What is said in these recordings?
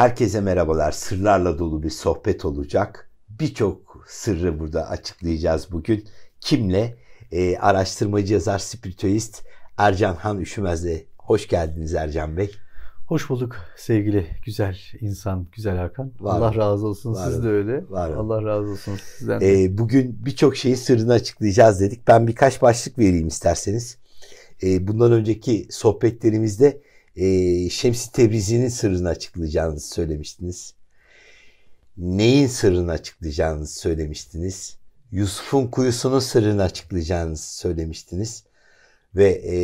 Herkese merhabalar. Sırlarla dolu bir sohbet olacak. Birçok sırrı burada açıklayacağız bugün. Kimle? Ee, araştırmacı yazar, spiritüist Ercan Han Üşümez'le. Hoş geldiniz Ercan Bey. Hoş bulduk sevgili güzel insan, güzel Hakan. Var Allah razı olsun var siz de öyle. Var Allah razı olsun sizden. Ee, bugün birçok şeyi sırrını açıklayacağız dedik. Ben birkaç başlık vereyim isterseniz. Ee, bundan önceki sohbetlerimizde e, Şemsi Tebrizi'nin sırrını açıklayacağınızı söylemiştiniz. Neyin sırrını açıklayacağınızı söylemiştiniz. Yusuf'un kuyusunun sırrını açıklayacağınızı söylemiştiniz. Ve e,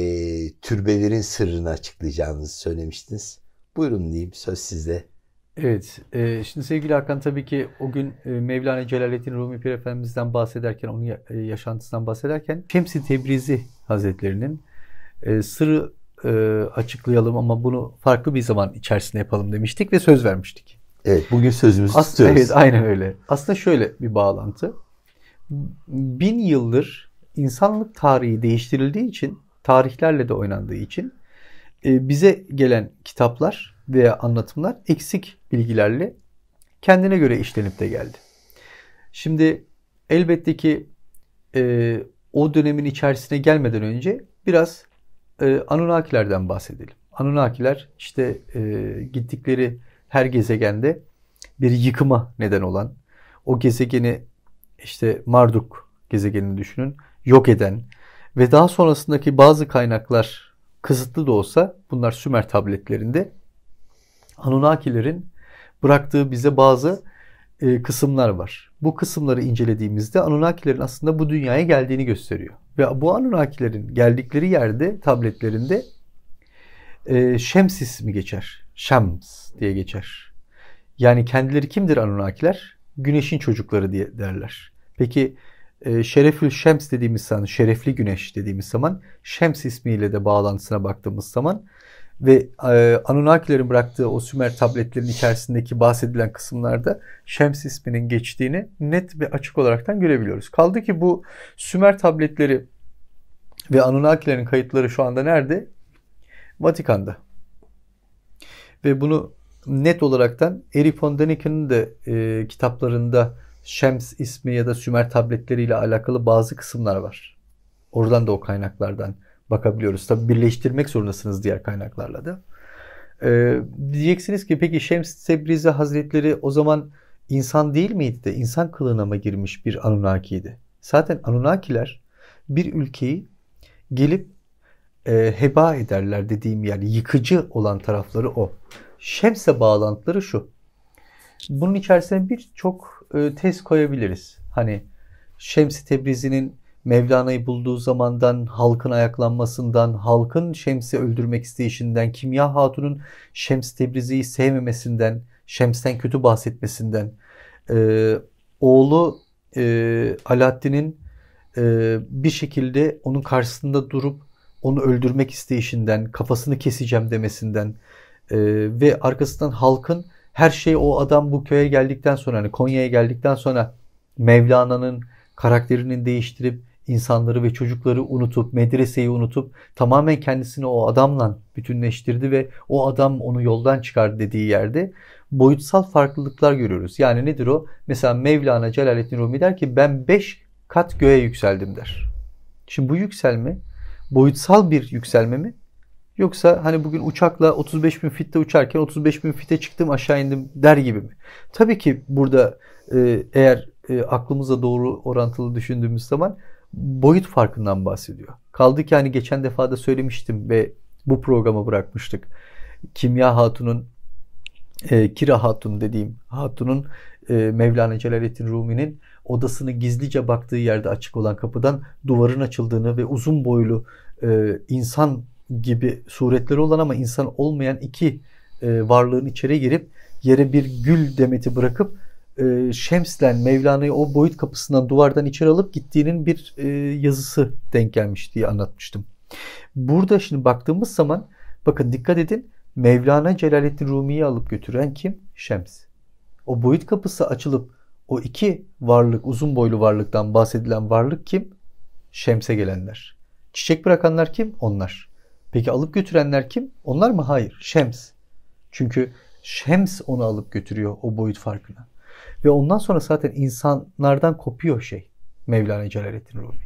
türbelerin sırrını açıklayacağınızı söylemiştiniz. Buyurun diyeyim söz sizde. Evet. E, şimdi sevgili Hakan tabii ki o gün e, Mevlana Celaleddin Rumi Pir Efendimiz'den bahsederken, onun ya, e, yaşantısından bahsederken Şemsi Tebrizi Hazretlerinin e, sırrı e, açıklayalım ama bunu farklı bir zaman içerisinde yapalım demiştik ve söz vermiştik. Evet bugün sözümüzü As- tutuyoruz. Evet aynen öyle. Aslında şöyle bir bağlantı. Bin yıldır insanlık tarihi değiştirildiği için tarihlerle de oynandığı için e, bize gelen kitaplar veya anlatımlar eksik bilgilerle kendine göre işlenip de geldi. Şimdi elbette ki e, o dönemin içerisine gelmeden önce biraz e, Anunnakilerden bahsedelim. Anunnakiler işte e, gittikleri her gezegende bir yıkıma neden olan, o gezegeni işte Marduk gezegenini düşünün, yok eden ve daha sonrasındaki bazı kaynaklar kısıtlı da olsa bunlar Sümer tabletlerinde Anunnakilerin bıraktığı bize bazı e, kısımlar var. Bu kısımları incelediğimizde Anunnakilerin aslında bu dünyaya geldiğini gösteriyor. Ve bu Anunnakilerin geldikleri yerde tabletlerinde e, Şems ismi geçer. Şems diye geçer. Yani kendileri kimdir Anunnakiler? Güneşin çocukları diye derler. Peki e, Şerefül Şems dediğimiz zaman, Şerefli Güneş dediğimiz zaman Şems ismiyle de bağlantısına baktığımız zaman ve e, Anunnakilerin bıraktığı o Sümer tabletlerin içerisindeki bahsedilen kısımlarda Şems isminin geçtiğini net ve açık olaraktan görebiliyoruz. Kaldı ki bu Sümer tabletleri ve Anunnakilerin kayıtları şu anda nerede? Vatikan'da. Ve bunu net olaraktan Eri Fondanik'in de e, kitaplarında Şems ismi ya da Sümer tabletleriyle alakalı bazı kısımlar var. Oradan da o kaynaklardan bakabiliyoruz. Tabi birleştirmek zorundasınız diğer kaynaklarla da. Ee, diyeceksiniz ki peki Şems Tebrizi Hazretleri o zaman insan değil miydi de insan kılığına mı girmiş bir Anunnaki'ydi? Zaten Anunnakiler bir ülkeyi gelip e, heba ederler dediğim yani yıkıcı olan tarafları o. Şems'e bağlantıları şu. Bunun içerisine birçok e, tez koyabiliriz. Hani Şems-i Tebrizi'nin Mevlana'yı bulduğu zamandan, halkın ayaklanmasından, halkın Şems'i öldürmek isteyişinden, Kimya Hatun'un Şems Tebrizi'yi sevmemesinden, Şems'ten kötü bahsetmesinden, e, oğlu e, Alaaddin'in e, bir şekilde onun karşısında durup onu öldürmek isteyişinden, kafasını keseceğim demesinden e, ve arkasından halkın her şey o adam bu köye geldikten sonra, hani Konya'ya geldikten sonra Mevlana'nın karakterinin değiştirip insanları ve çocukları unutup, medreseyi unutup tamamen kendisini o adamla bütünleştirdi ve o adam onu yoldan çıkar dediği yerde boyutsal farklılıklar görüyoruz. Yani nedir o? Mesela Mevlana Celaleddin Rumi der ki ben beş kat göğe yükseldim der. Şimdi bu yükselme boyutsal bir yükselme mi? Yoksa hani bugün uçakla 35 bin fitte uçarken 35 bin fite çıktım aşağı indim der gibi mi? Tabii ki burada e, eğer e, aklımıza doğru orantılı düşündüğümüz zaman boyut farkından bahsediyor. Kaldı ki hani geçen defa da söylemiştim ve bu programa bırakmıştık. Kimya Hatun'un e, Kira Hatun dediğim Hatun'un e, Mevlana Celaleddin Rumi'nin odasını gizlice baktığı yerde açık olan kapıdan duvarın açıldığını ve uzun boylu e, insan gibi suretleri olan ama insan olmayan iki e, varlığın içeri girip yere bir gül demeti bırakıp e, Şems'len Mevlana'yı o boyut kapısından duvardan içeri alıp gittiğinin bir e, yazısı denk gelmiş diye anlatmıştım. Burada şimdi baktığımız zaman bakın dikkat edin Mevlana Celaleddin Rumi'yi alıp götüren kim? Şems. O boyut kapısı açılıp o iki varlık, uzun boylu varlıktan bahsedilen varlık kim? Şems'e gelenler. Çiçek bırakanlar kim? Onlar. Peki alıp götürenler kim? Onlar mı? Hayır. Şems. Çünkü Şems onu alıp götürüyor o boyut farkına. Ve ondan sonra zaten insanlardan kopuyor şey Mevlana Celaleddin Rumi.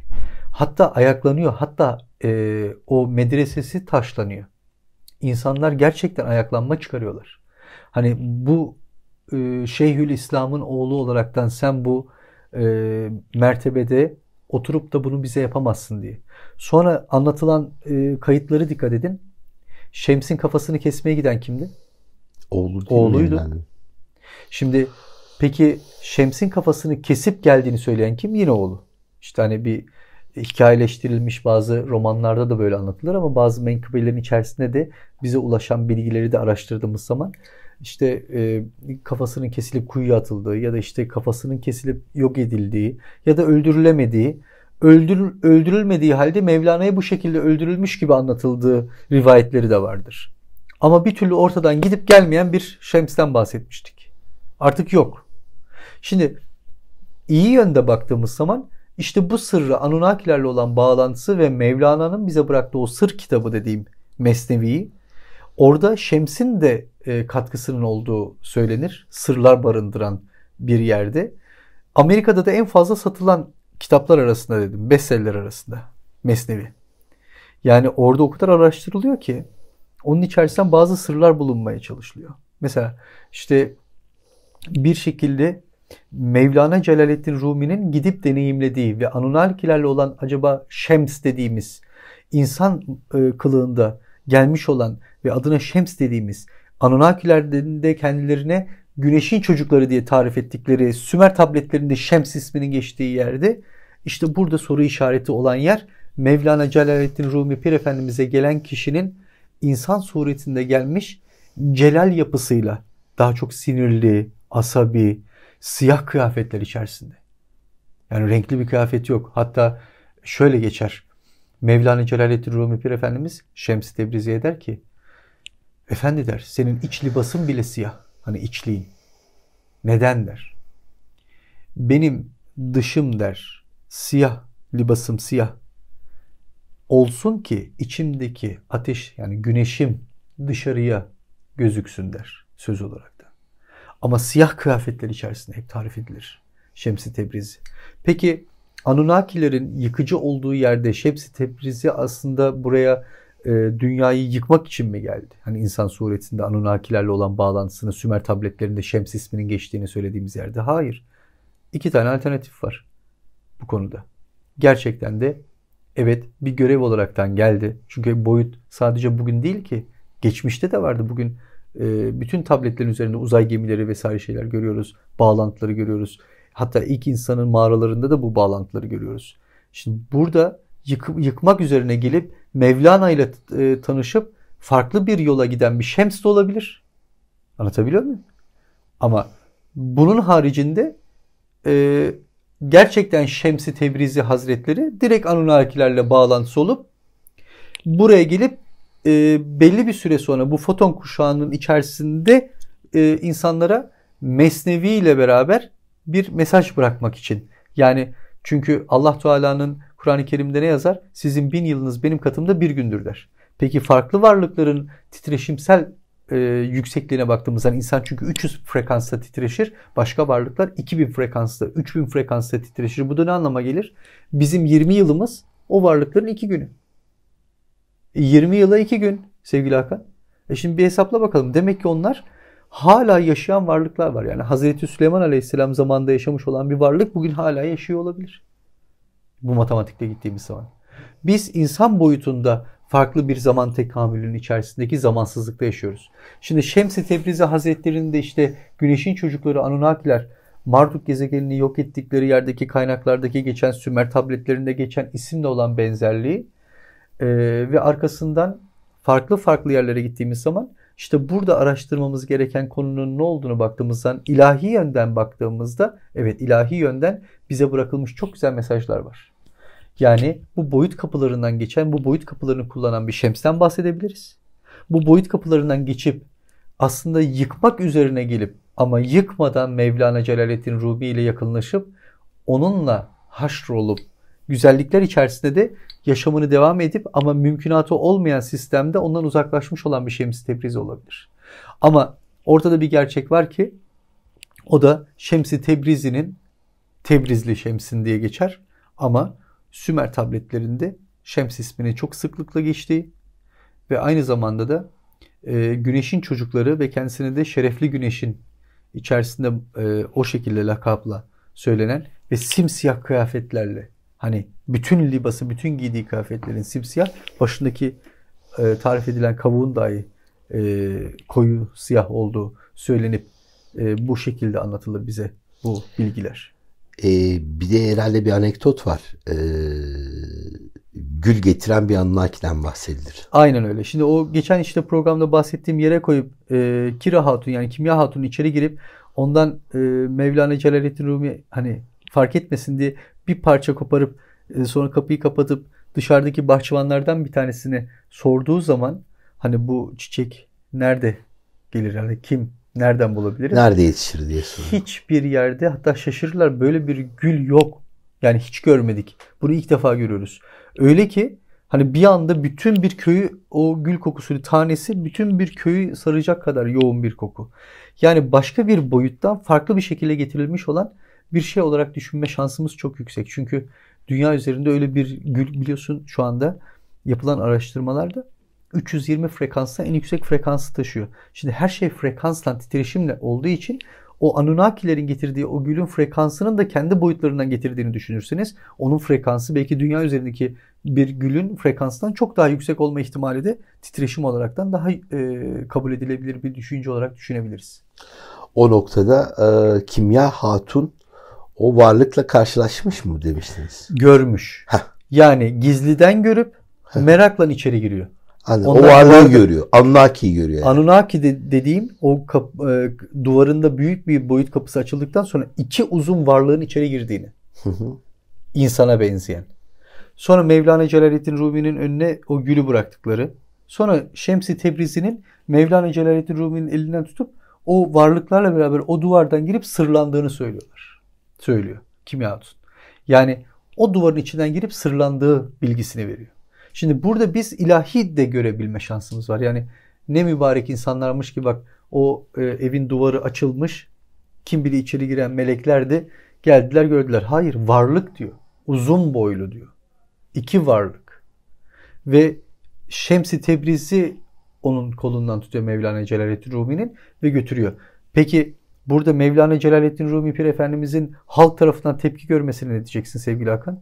Hatta ayaklanıyor. Hatta e, o medresesi taşlanıyor. İnsanlar gerçekten ayaklanma çıkarıyorlar. Hani bu e, Şeyhül İslam'ın oğlu olaraktan sen bu e, mertebede oturup da bunu bize yapamazsın diye. Sonra anlatılan e, kayıtları dikkat edin. Şems'in kafasını kesmeye giden kimdi? Oğlu değil Oğluydu. Yani. Şimdi Peki Şems'in kafasını kesip geldiğini söyleyen kim? Yine oğlu. İşte hani bir hikayeleştirilmiş bazı romanlarda da böyle anlatılır ama bazı menkıbelerin içerisinde de bize ulaşan bilgileri de araştırdığımız zaman işte e, kafasının kesilip kuyuya atıldığı ya da işte kafasının kesilip yok edildiği ya da öldürülemediği öldür, öldürülmediği halde Mevlana'ya bu şekilde öldürülmüş gibi anlatıldığı rivayetleri de vardır. Ama bir türlü ortadan gidip gelmeyen bir Şems'ten bahsetmiştik. Artık yok. Şimdi iyi yönde baktığımız zaman işte bu sırrı Anunnakilerle olan bağlantısı ve Mevlana'nın bize bıraktığı o sır kitabı dediğim Mesnevi'yi orada Şems'in de e, katkısının olduğu söylenir. Sırlar barındıran bir yerde. Amerika'da da en fazla satılan kitaplar arasında dedim. Bestseller arasında. Mesnevi. Yani orada o kadar araştırılıyor ki onun içerisinden bazı sırlar bulunmaya çalışılıyor. Mesela işte bir şekilde Mevlana Celaleddin Rumi'nin gidip deneyimlediği ve Anunnalikilerle olan acaba Şems dediğimiz insan e, kılığında gelmiş olan ve adına Şems dediğimiz Anunnakilerden de kendilerine güneşin çocukları diye tarif ettikleri Sümer tabletlerinde Şems isminin geçtiği yerde işte burada soru işareti olan yer Mevlana Celaleddin Rumi Pir Efendimiz'e gelen kişinin insan suretinde gelmiş celal yapısıyla daha çok sinirli, asabi, Siyah kıyafetler içerisinde. Yani renkli bir kıyafet yok. Hatta şöyle geçer. Mevlana Celaleddin Rumi Pir Efendimiz Şems Tebrizi'ye der ki Efendi der senin iç libasın bile siyah. Hani içliğin. Neden der. Benim dışım der siyah libasım siyah olsun ki içimdeki ateş yani güneşim dışarıya gözüksün der söz olarak. Ama siyah kıyafetler içerisinde hep tarif edilir Şems-i Tebrizi. Peki Anunnakilerin yıkıcı olduğu yerde Şems-i Tebrizi aslında buraya e, dünyayı yıkmak için mi geldi? Hani insan suretinde Anunnakilerle olan bağlantısını Sümer tabletlerinde Şems isminin geçtiğini söylediğimiz yerde. Hayır. İki tane alternatif var bu konuda. Gerçekten de evet bir görev olaraktan geldi. Çünkü boyut sadece bugün değil ki. Geçmişte de vardı. Bugün ee, bütün tabletlerin üzerinde uzay gemileri vesaire şeyler görüyoruz. Bağlantıları görüyoruz. Hatta ilk insanın mağaralarında da bu bağlantıları görüyoruz. Şimdi burada yık, yıkmak üzerine gelip Mevlana ile e, tanışıp farklı bir yola giden bir Şems de olabilir. Anlatabiliyor muyum? Ama bunun haricinde e, gerçekten Şemsi Tebrizi Hazretleri direkt Anunnakilerle bağlantısı olup buraya gelip e, belli bir süre sonra bu foton kuşağının içerisinde e, insanlara mesnevi ile beraber bir mesaj bırakmak için. Yani çünkü Allah Teala'nın Kur'an-ı Kerim'de ne yazar? Sizin bin yılınız benim katımda bir gündür der. Peki farklı varlıkların titreşimsel e, yüksekliğine baktığımızda yani insan çünkü 300 frekansta titreşir. Başka varlıklar 2000 frekansta, 3000 frekansta titreşir. Bu da ne anlama gelir? Bizim 20 yılımız o varlıkların 2 günü. 20 yıla 2 gün sevgili Hakan. E şimdi bir hesapla bakalım. Demek ki onlar hala yaşayan varlıklar var. Yani Hazreti Süleyman Aleyhisselam zamanında yaşamış olan bir varlık bugün hala yaşıyor olabilir. Bu matematikte gittiğimiz zaman. Biz insan boyutunda farklı bir zaman tekamülünün içerisindeki zamansızlıkta yaşıyoruz. Şimdi Şems-i Tebrizi Hazretleri'nin de işte Güneş'in çocukları Anunnakiler Marduk gezegenini yok ettikleri yerdeki kaynaklardaki geçen Sümer tabletlerinde geçen isimle olan benzerliği e, ve arkasından farklı farklı yerlere gittiğimiz zaman işte burada araştırmamız gereken konunun ne olduğunu baktığımızdan ilahi yönden baktığımızda evet ilahi yönden bize bırakılmış çok güzel mesajlar var. Yani bu boyut kapılarından geçen, bu boyut kapılarını kullanan bir şemsten bahsedebiliriz. Bu boyut kapılarından geçip aslında yıkmak üzerine gelip ama yıkmadan Mevlana Celaleddin Rumi ile yakınlaşıp onunla haşrolup güzellikler içerisinde de yaşamını devam edip ama mümkünatı olmayan sistemde ondan uzaklaşmış olan bir Şems-i Tebrizi olabilir. Ama ortada bir gerçek var ki o da şems Tebrizi'nin Tebrizli Şems'in diye geçer ama Sümer tabletlerinde Şems ismini çok sıklıkla geçtiği ve aynı zamanda da e, Güneş'in çocukları ve kendisine de Şerefli Güneş'in içerisinde e, o şekilde lakapla söylenen ve simsiyah kıyafetlerle Hani bütün libası, bütün giydiği kıyafetlerin simsiyah, başındaki e, tarif edilen kabuğun dahi e, koyu siyah olduğu söylenip e, bu şekilde anlatılır bize bu bilgiler. Ee, bir de herhalde bir anekdot var. Ee, gül getiren bir Anunnaki'den bahsedilir. Aynen öyle. Şimdi o geçen işte programda bahsettiğim yere koyup e, Kira Hatun yani Kimya hatun içeri girip ondan e, Mevlana Celaleddin Rumi hani fark etmesin diye bir parça koparıp e, sonra kapıyı kapatıp dışarıdaki bahçıvanlardan bir tanesine sorduğu zaman hani bu çiçek nerede gelir hani kim nereden bulabiliriz? Nerede yetişir diye soruyor. Hiçbir yerde hatta şaşırırlar böyle bir gül yok. Yani hiç görmedik. Bunu ilk defa görüyoruz. Öyle ki hani bir anda bütün bir köyü o gül kokusunu tanesi bütün bir köyü saracak kadar yoğun bir koku. Yani başka bir boyuttan farklı bir şekilde getirilmiş olan bir şey olarak düşünme şansımız çok yüksek. Çünkü dünya üzerinde öyle bir gül biliyorsun şu anda yapılan araştırmalarda 320 frekansla en yüksek frekansı taşıyor. Şimdi her şey frekansla titreşimle olduğu için o Anunnakilerin getirdiği o gülün frekansının da kendi boyutlarından getirdiğini düşünürseniz onun frekansı belki dünya üzerindeki bir gülün frekansından çok daha yüksek olma ihtimali de titreşim olaraktan daha e, kabul edilebilir bir düşünce olarak düşünebiliriz. O noktada e, Kimya Hatun o varlıkla karşılaşmış mı demiştiniz? Görmüş. Heh. Yani gizliden görüp Heh. merakla içeri giriyor. Anladım. O varlığı vardı. görüyor. Anunnaki'yi görüyor. Yani. Anunnaki de, dediğim o kap, e, duvarında büyük bir boyut kapısı açıldıktan sonra iki uzun varlığın içeri girdiğini. insana benzeyen. Sonra Mevlana Celaleddin Rumi'nin önüne o gülü bıraktıkları. Sonra Şemsi Tebrizi'nin Mevlana Celaleddin Rumi'nin elinden tutup o varlıklarla beraber o duvardan girip sırlandığını söylüyorlar söylüyor Kimya Hatun. Yani o duvarın içinden girip sırlandığı bilgisini veriyor. Şimdi burada biz ilahi de görebilme şansımız var. Yani ne mübarek insanlarmış ki bak o e, evin duvarı açılmış. Kim bilir içeri giren melekler de Geldiler gördüler. Hayır varlık diyor. Uzun boylu diyor. İki varlık. Ve Şemsi Tebrizi onun kolundan tutuyor Mevlana Celaleddin Rumi'nin ve götürüyor. Peki Burada Mevlana Celaleddin Rumi Pir Efendimizin halk tarafından tepki görmesine ne diyeceksin sevgili Hakan?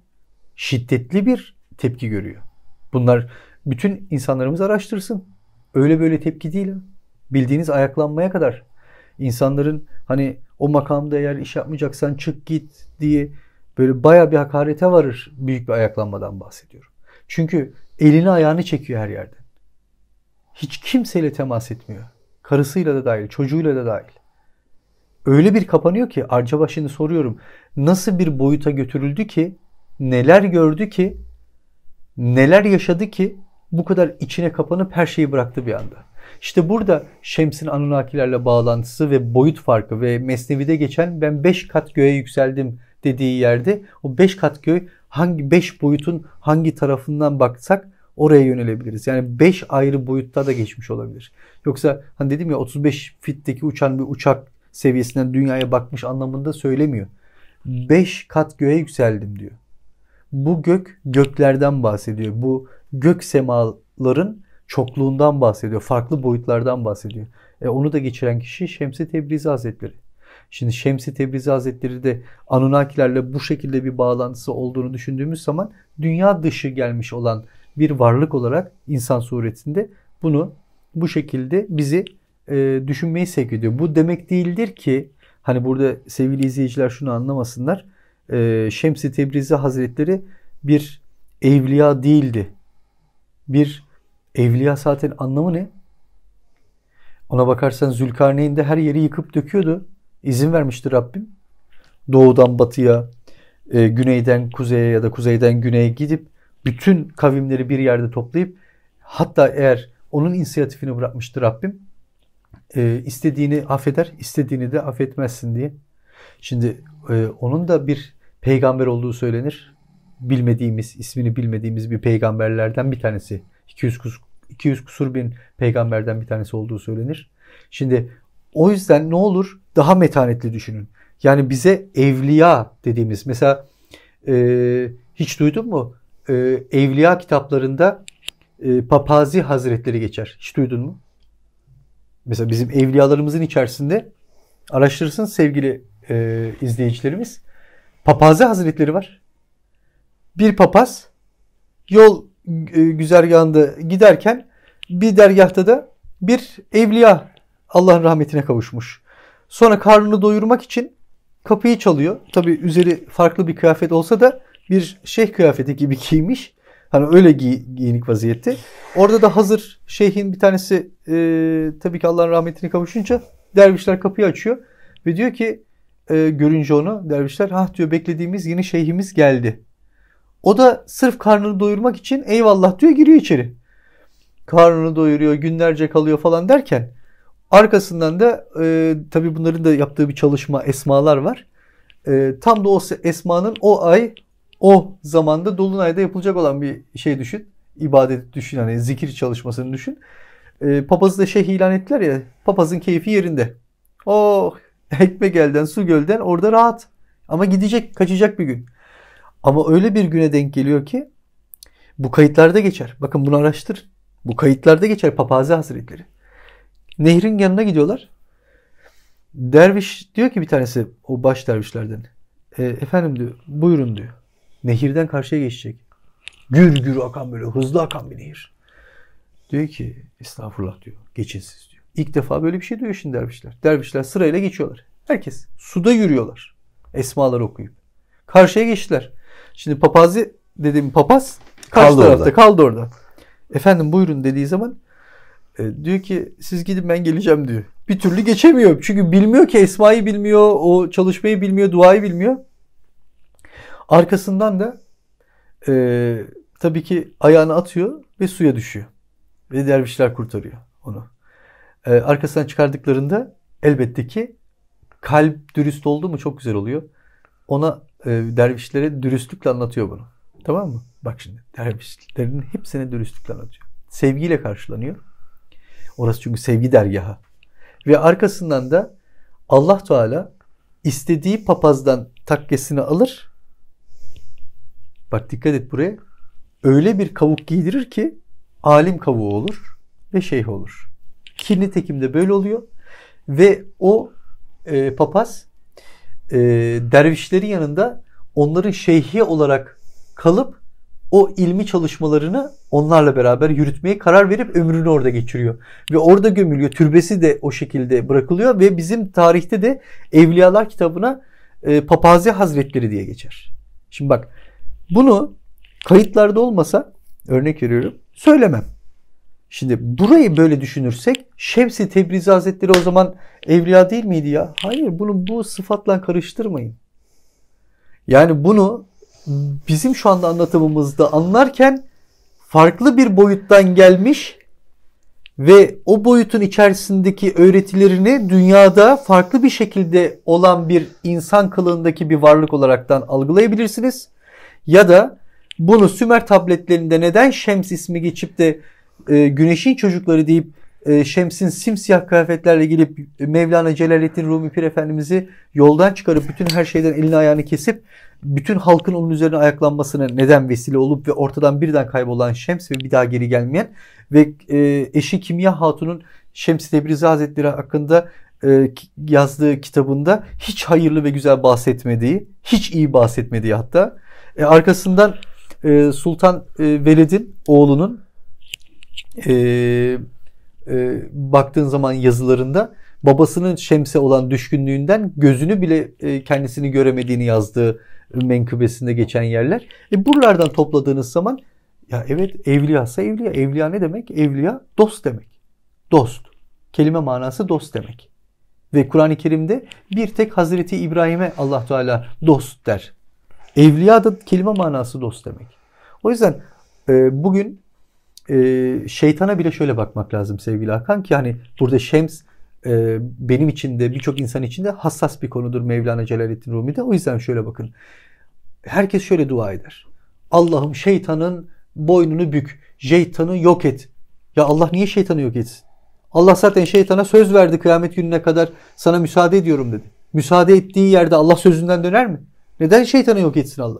Şiddetli bir tepki görüyor. Bunlar bütün insanlarımız araştırsın. Öyle böyle tepki değil. Bildiğiniz ayaklanmaya kadar. insanların hani o makamda eğer iş yapmayacaksan çık git diye böyle baya bir hakarete varır büyük bir ayaklanmadan bahsediyorum. Çünkü elini ayağını çekiyor her yerden. Hiç kimseyle temas etmiyor. Karısıyla da dahil, çocuğuyla da dahil öyle bir kapanıyor ki Arcaba şimdi soruyorum. Nasıl bir boyuta götürüldü ki? Neler gördü ki? Neler yaşadı ki? Bu kadar içine kapanıp her şeyi bıraktı bir anda. İşte burada Şems'in Anunnakilerle bağlantısı ve boyut farkı ve Mesnevi'de geçen ben 5 kat göğe yükseldim dediği yerde o 5 kat göğe hangi 5 boyutun hangi tarafından baksak oraya yönelebiliriz. Yani 5 ayrı boyutta da geçmiş olabilir. Yoksa hani dedim ya 35 fitteki uçan bir uçak seviyesinden dünyaya bakmış anlamında söylemiyor. Beş kat göğe yükseldim diyor. Bu gök göklerden bahsediyor. Bu gök semaların çokluğundan bahsediyor. Farklı boyutlardan bahsediyor. E onu da geçiren kişi Şemsi Tebrizi Hazretleri. Şimdi Şemsi Tebrizi Hazretleri de Anunnakilerle bu şekilde bir bağlantısı olduğunu düşündüğümüz zaman dünya dışı gelmiş olan bir varlık olarak insan suretinde bunu bu şekilde bizi e, düşünmeyi sevk ediyor. Bu demek değildir ki hani burada sevgili izleyiciler şunu anlamasınlar. E, Şemsi Tebrizi Hazretleri bir evliya değildi. Bir evliya zaten anlamı ne? Ona bakarsan Zülkarneyn de her yeri yıkıp döküyordu. İzin vermiştir Rabbim. Doğudan batıya, e, güneyden kuzeye ya da kuzeyden güneye gidip bütün kavimleri bir yerde toplayıp hatta eğer onun inisiyatifini bırakmıştır Rabbim e, istediğini affeder, istediğini de affetmezsin diye. Şimdi e, onun da bir peygamber olduğu söylenir. Bilmediğimiz, ismini bilmediğimiz bir peygamberlerden bir tanesi. 200 kusur, 200 kusur bin peygamberden bir tanesi olduğu söylenir. Şimdi o yüzden ne olur? Daha metanetli düşünün. Yani bize evliya dediğimiz mesela e, hiç duydun mu? E, evliya kitaplarında e, Papazi Hazretleri geçer. Hiç duydun mu? mesela bizim evliyalarımızın içerisinde araştırırsın sevgili e, izleyicilerimiz. Papaze Hazretleri var. Bir papaz yol e, güzergahında giderken bir dergahta da bir evliya Allah'ın rahmetine kavuşmuş. Sonra karnını doyurmak için kapıyı çalıyor. Tabi üzeri farklı bir kıyafet olsa da bir şeyh kıyafeti gibi giymiş. Hani öyle gi giyinik vaziyette. Orada da hazır şeyhin bir tanesi e, tabii ki Allah'ın rahmetini kavuşunca dervişler kapıyı açıyor. Ve diyor ki e, görünce onu dervişler ha diyor beklediğimiz yeni şeyhimiz geldi. O da sırf karnını doyurmak için eyvallah diyor giriyor içeri. Karnını doyuruyor günlerce kalıyor falan derken arkasından da e, tabii bunların da yaptığı bir çalışma esmalar var. E, tam da o esmanın o ay o zamanda Dolunay'da yapılacak olan bir şey düşün. İbadet düşün hani zikir çalışmasını düşün. E, papazı da şeyh ilan ettiler ya papazın keyfi yerinde. Oh ekme gelden su gölden orada rahat. Ama gidecek kaçacak bir gün. Ama öyle bir güne denk geliyor ki bu kayıtlarda geçer. Bakın bunu araştır. Bu kayıtlarda geçer papazi hazretleri. Nehrin yanına gidiyorlar. Derviş diyor ki bir tanesi o baş dervişlerden. E, efendim diyor buyurun diyor. Nehirden karşıya geçecek. Gür gür akan böyle hızlı akan bir nehir. Diyor ki estağfurullah diyor. Geçin siz diyor. İlk defa böyle bir şey diyor şimdi dervişler. Dervişler sırayla geçiyorlar. Herkes suda yürüyorlar. Esmaları okuyup. Karşıya geçtiler. Şimdi papazı dediğim papaz karşı kaldı tarafta orada. kaldı orada. Efendim buyurun dediği zaman e, diyor ki siz gidin ben geleceğim diyor. Bir türlü geçemiyor. Çünkü bilmiyor ki esmayı bilmiyor, o çalışmayı bilmiyor, duayı bilmiyor. Arkasından da e, tabii ki ayağını atıyor ve suya düşüyor. Ve dervişler kurtarıyor onu. E, arkasından çıkardıklarında elbette ki kalp dürüst oldu mu çok güzel oluyor. Ona e, dervişlere dürüstlükle anlatıyor bunu. Tamam mı? Bak şimdi dervişlerin hepsine dürüstlükle anlatıyor. Sevgiyle karşılanıyor. Orası çünkü sevgi dergahı. Ve arkasından da Allah Teala istediği papazdan takkesini alır Bak dikkat et buraya. Öyle bir kavuk giydirir ki alim kavuğu olur ve şeyh olur. Ki tekimde böyle oluyor. Ve o e, papaz e, dervişlerin yanında onların şeyhi olarak kalıp o ilmi çalışmalarını onlarla beraber yürütmeye karar verip ömrünü orada geçiriyor. Ve orada gömülüyor. Türbesi de o şekilde bırakılıyor ve bizim tarihte de Evliyalar kitabına e, Papazi Hazretleri diye geçer. Şimdi bak bunu kayıtlarda olmasa örnek veriyorum söylemem. Şimdi burayı böyle düşünürsek Şemsi Tebriz Hazretleri o zaman evliya değil miydi ya? Hayır bunu bu sıfatla karıştırmayın. Yani bunu bizim şu anda anlatımımızda anlarken farklı bir boyuttan gelmiş ve o boyutun içerisindeki öğretilerini dünyada farklı bir şekilde olan bir insan kılığındaki bir varlık olaraktan algılayabilirsiniz. Ya da bunu Sümer tabletlerinde neden Şems ismi geçip de e, güneşin çocukları deyip e, Şems'in simsiyah kıyafetlerle gelip e, Mevlana Celaleddin Rumi Pir Efendimiz'i yoldan çıkarıp bütün her şeyden elini ayağını kesip bütün halkın onun üzerine ayaklanmasına neden vesile olup ve ortadan birden kaybolan Şems ve bir daha geri gelmeyen ve e, eşi Kimya Hatun'un Şems Tebrizi Hazretleri hakkında e, yazdığı kitabında hiç hayırlı ve güzel bahsetmediği, hiç iyi bahsetmediği hatta e, arkasından e, Sultan e, Veled'in oğlunun e, e, baktığın zaman yazılarında babasının Şems'e olan düşkünlüğünden gözünü bile e, kendisini göremediğini yazdığı menkıbesinde geçen yerler. E, buralardan topladığınız zaman ya evet evliyasa evliya. Evliya ne demek? Evliya dost demek. Dost. Kelime manası dost demek. Ve Kur'an-ı Kerim'de bir tek Hazreti İbrahim'e Allah Teala dost der. Evliya da kelime manası dost demek. O yüzden e, bugün e, şeytana bile şöyle bakmak lazım sevgili Hakan ki hani burada Şems e, benim için de birçok insan için de hassas bir konudur Mevlana Celaleddin Rumi'de. O yüzden şöyle bakın. Herkes şöyle dua eder. Allah'ım şeytanın boynunu bük. Şeytanı yok et. Ya Allah niye şeytanı yok etsin? Allah zaten şeytana söz verdi kıyamet gününe kadar sana müsaade ediyorum dedi. Müsaade ettiği yerde Allah sözünden döner mi? Neden şeytanı yok etsin Allah?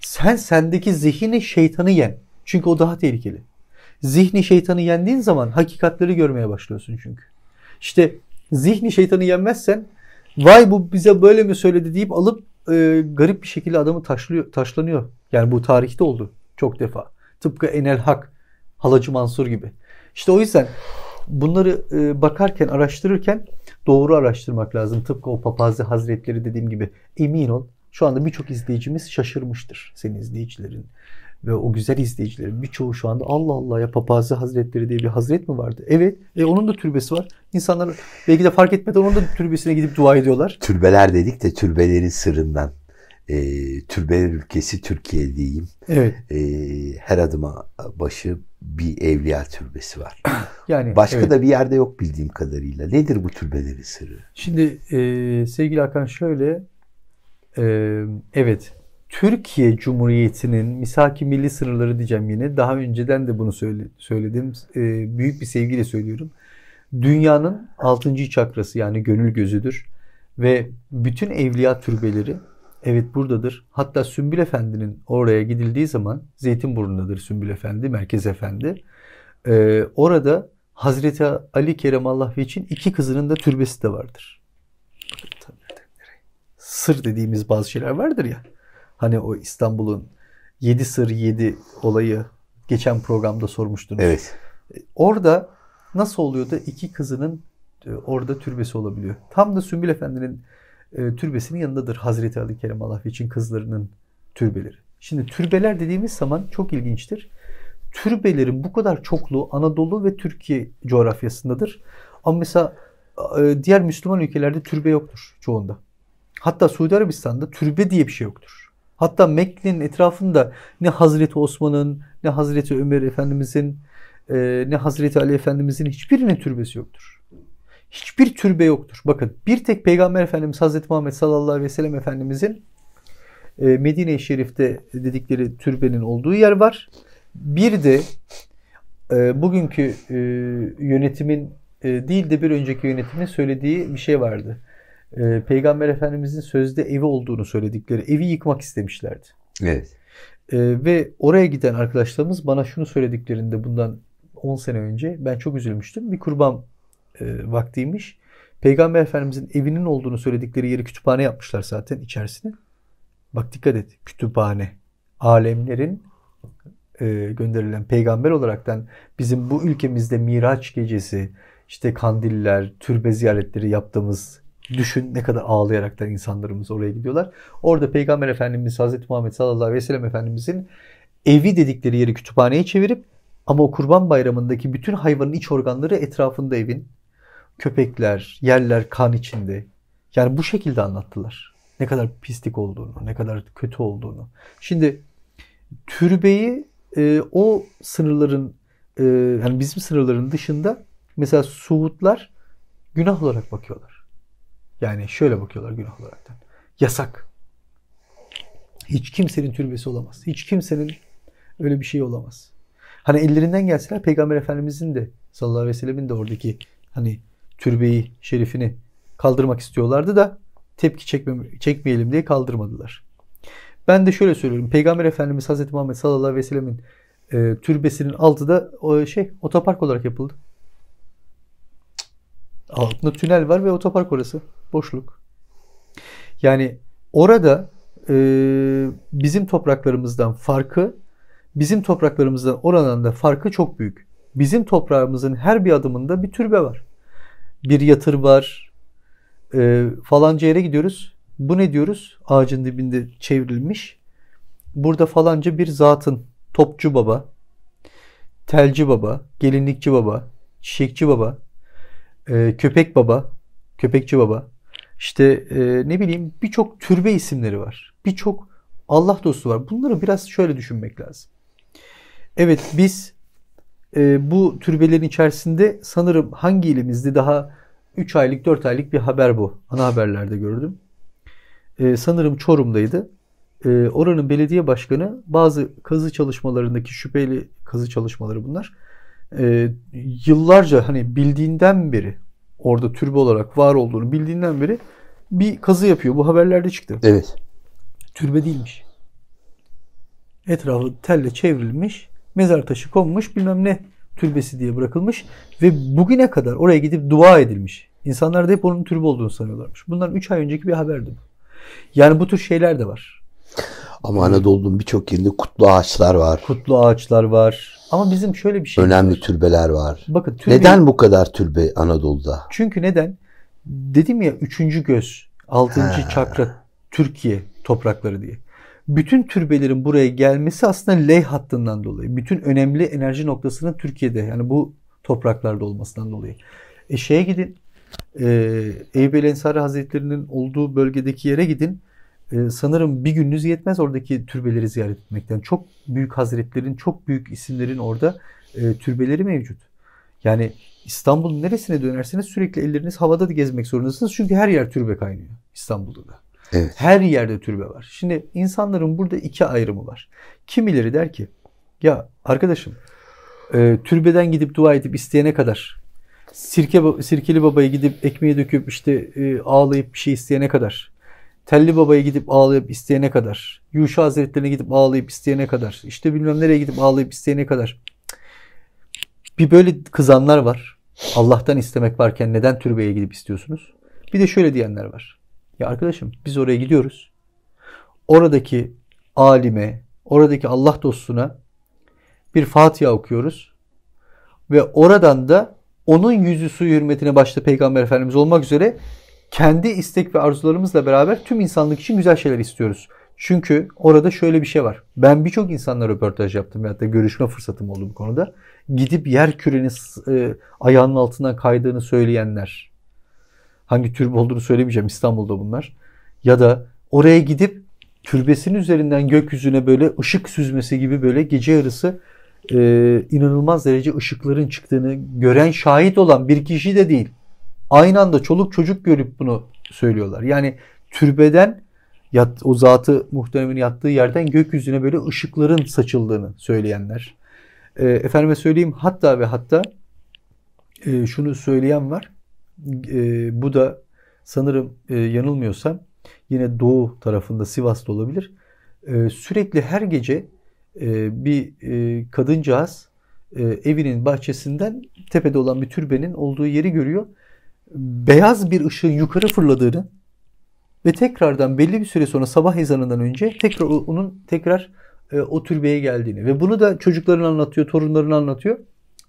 Sen sendeki zihni şeytanı yen. Çünkü o daha tehlikeli. Zihni şeytanı yendiğin zaman hakikatleri görmeye başlıyorsun çünkü. İşte zihni şeytanı yenmezsen vay bu bize böyle mi söyledi deyip alıp e, garip bir şekilde adamı taşlıyor, taşlanıyor. Yani bu tarihte oldu çok defa. Tıpkı Enel Hak, Halacı Mansur gibi. İşte o yüzden bunları e, bakarken, araştırırken doğru araştırmak lazım. Tıpkı o papazi hazretleri dediğim gibi emin ol şu anda birçok izleyicimiz şaşırmıştır. Senin izleyicilerin ve o güzel izleyicilerin birçoğu şu anda Allah Allah ya papazı hazretleri diye bir hazret mi vardı? Evet. E, onun da türbesi var. İnsanlar belki de fark etmeden onun da türbesine gidip dua ediyorlar. Türbeler dedik de türbelerin sırrından. E, türbeler ülkesi Türkiye diyeyim. Evet. E, her adıma başı bir evliya türbesi var. Yani Başka evet. da bir yerde yok bildiğim kadarıyla. Nedir bu türbelerin sırrı? Şimdi e, sevgili Hakan şöyle ee, evet. Türkiye Cumhuriyeti'nin misaki milli sınırları diyeceğim yine. Daha önceden de bunu söyledim. Ee, büyük bir sevgiyle söylüyorum. Dünyanın altıncı çakrası yani gönül gözüdür. Ve bütün evliya türbeleri evet buradadır. Hatta Sümbül Efendi'nin oraya gidildiği zaman Zeytinburnu'ndadır Sümbül Efendi, Merkez Efendi. Ee, orada Hazreti Ali Kerem Allah için iki kızının da türbesi de vardır. Tabii sır dediğimiz bazı şeyler vardır ya. Hani o İstanbul'un 7 sır 7 olayı geçen programda sormuştunuz. Evet. E, orada nasıl oluyor da iki kızının e, orada türbesi olabiliyor? Tam da Sümbül Efendi'nin e, türbesinin yanındadır Hazreti Ali Kerem Allah için kızlarının türbeleri. Şimdi türbeler dediğimiz zaman çok ilginçtir. Türbelerin bu kadar çokluğu Anadolu ve Türkiye coğrafyasındadır. Ama mesela diğer Müslüman ülkelerde türbe yoktur çoğunda. Hatta Suudi Arabistan'da türbe diye bir şey yoktur. Hatta Mekke'nin etrafında ne Hazreti Osman'ın, ne Hazreti Ömer Efendimiz'in, e, ne Hazreti Ali Efendimiz'in hiçbirinin türbesi yoktur. Hiçbir türbe yoktur. Bakın bir tek Peygamber Efendimiz Hazreti Muhammed sallallahu aleyhi ve sellem Efendimiz'in e, Medine-i Şerif'te dedikleri türbenin olduğu yer var. Bir de e, bugünkü yönetimin değil de bir önceki yönetimin söylediği bir şey vardı e, Peygamber Efendimizin sözde evi olduğunu söyledikleri evi yıkmak istemişlerdi. Evet. E, ve oraya giden arkadaşlarımız bana şunu söylediklerinde bundan 10 sene önce ben çok üzülmüştüm. Bir kurban e, vaktiymiş. Peygamber Efendimizin evinin olduğunu söyledikleri yeri kütüphane yapmışlar zaten içerisine. Bak dikkat et kütüphane. Alemlerin e, gönderilen peygamber olaraktan bizim bu ülkemizde Miraç gecesi, işte kandiller, türbe ziyaretleri yaptığımız Düşün ne kadar ağlayarak da insanlarımız oraya gidiyorlar. Orada Peygamber Efendimiz Hazreti Muhammed sallallahu aleyhi ve sellem Efendimizin evi dedikleri yeri kütüphaneye çevirip ama o kurban bayramındaki bütün hayvanın iç organları etrafında evin. Köpekler, yerler kan içinde. Yani bu şekilde anlattılar. Ne kadar pislik olduğunu, ne kadar kötü olduğunu. Şimdi türbeyi e, o sınırların e, yani bizim sınırların dışında mesela Suudlar günah olarak bakıyorlar. Yani şöyle bakıyorlar günah olaraktan. Yasak. Hiç kimsenin türbesi olamaz. Hiç kimsenin öyle bir şey olamaz. Hani ellerinden gelseler Peygamber Efendimizin de sallallahu aleyhi ve sellemin de oradaki hani türbeyi, şerifini kaldırmak istiyorlardı da tepki çekme, çekmeyelim diye kaldırmadılar. Ben de şöyle söylüyorum. Peygamber Efendimiz Hazreti Muhammed sallallahu aleyhi ve sellemin e, türbesinin altı da o, şey otopark olarak yapıldı. Altında tünel var ve otopark orası. Boşluk. Yani orada e, bizim topraklarımızdan farkı, bizim topraklarımızdan oranın da farkı çok büyük. Bizim toprağımızın her bir adımında bir türbe var. Bir yatır var. E, falanca yere gidiyoruz. Bu ne diyoruz? Ağacın dibinde çevrilmiş. Burada falanca bir zatın topçu baba, telci baba, gelinlikçi baba, çiçekçi baba e, Köpek Baba, Köpekçi Baba. İşte e, ne bileyim birçok türbe isimleri var. Birçok Allah dostu var. Bunları biraz şöyle düşünmek lazım. Evet biz e, bu türbelerin içerisinde sanırım hangi ilimizde daha 3 aylık 4 aylık bir haber bu. Ana haberlerde gördüm. E, sanırım Çorum'daydı. E, oranın belediye başkanı bazı kazı çalışmalarındaki şüpheli kazı çalışmaları bunlar e, yıllarca hani bildiğinden beri orada türbe olarak var olduğunu bildiğinden beri bir kazı yapıyor. Bu haberlerde çıktı. Evet. Türbe değilmiş. Etrafı telle çevrilmiş, mezar taşı konmuş, bilmem ne türbesi diye bırakılmış ve bugüne kadar oraya gidip dua edilmiş. İnsanlar da hep onun türbe olduğunu sanıyorlarmış. Bundan 3 ay önceki bir haberdi bu. Yani bu tür şeyler de var. Ama Anadolu'nun birçok yerinde kutlu ağaçlar var. Kutlu ağaçlar var. Ama bizim şöyle bir şey Önemli var. türbeler var. Bakın türbe... Neden bu kadar türbe Anadolu'da? Çünkü neden? Dedim ya üçüncü göz, altıncı He. çakra Türkiye toprakları diye. Bütün türbelerin buraya gelmesi aslında ley hattından dolayı. Bütün önemli enerji noktasının Türkiye'de yani bu topraklarda olmasından dolayı. E şeye gidin. E, Eyüp El Ensari Hazretleri'nin olduğu bölgedeki yere gidin. Ee, sanırım bir gününüz yetmez oradaki türbeleri ziyaret etmekten. Çok büyük hazretlerin, çok büyük isimlerin orada e, türbeleri mevcut. Yani İstanbul'un neresine dönerseniz sürekli elleriniz havada da gezmek zorundasınız. Çünkü her yer türbe kaynıyor İstanbul'da da. Evet. Her yerde türbe var. Şimdi insanların burada iki ayrımı var. Kimileri der ki ya arkadaşım e, türbeden gidip dua edip isteyene kadar sirke sirkeli babaya gidip ekmeği döküp işte e, ağlayıp bir şey isteyene kadar Telli Baba'ya gidip ağlayıp isteyene kadar, Yuşa Hazretleri'ne gidip ağlayıp isteyene kadar, işte bilmem nereye gidip ağlayıp isteyene kadar. Bir böyle kızanlar var. Allah'tan istemek varken neden türbeye gidip istiyorsunuz? Bir de şöyle diyenler var. Ya arkadaşım biz oraya gidiyoruz. Oradaki alime, oradaki Allah dostuna bir Fatiha okuyoruz. Ve oradan da onun yüzü su hürmetine başta Peygamber Efendimiz olmak üzere kendi istek ve arzularımızla beraber tüm insanlık için güzel şeyler istiyoruz. Çünkü orada şöyle bir şey var. Ben birçok insanla röportaj yaptım ya da görüşme fırsatım oldu bu konuda. Gidip yer kürenin e, ayağının altından kaydığını söyleyenler. Hangi türbe olduğunu söylemeyeceğim İstanbul'da bunlar. Ya da oraya gidip türbesinin üzerinden gökyüzüne böyle ışık süzmesi gibi böyle gece yarısı e, inanılmaz derece ışıkların çıktığını gören şahit olan bir kişi de değil aynı anda çoluk çocuk görüp bunu söylüyorlar. Yani türbeden yat, o zatı muhteremin yattığı yerden gökyüzüne böyle ışıkların saçıldığını söyleyenler. E, efendime söyleyeyim hatta ve hatta e, şunu söyleyen var. E, bu da sanırım e, yanılmıyorsam yine doğu tarafında Sivas'ta olabilir. E, sürekli her gece e, bir e, kadıncağız e, evinin bahçesinden tepede olan bir türbenin olduğu yeri görüyor beyaz bir ışığın yukarı fırladığını ve tekrardan belli bir süre sonra sabah ezanından önce tekrar onun tekrar e, o türbeye geldiğini ve bunu da çocukların anlatıyor, torunların anlatıyor.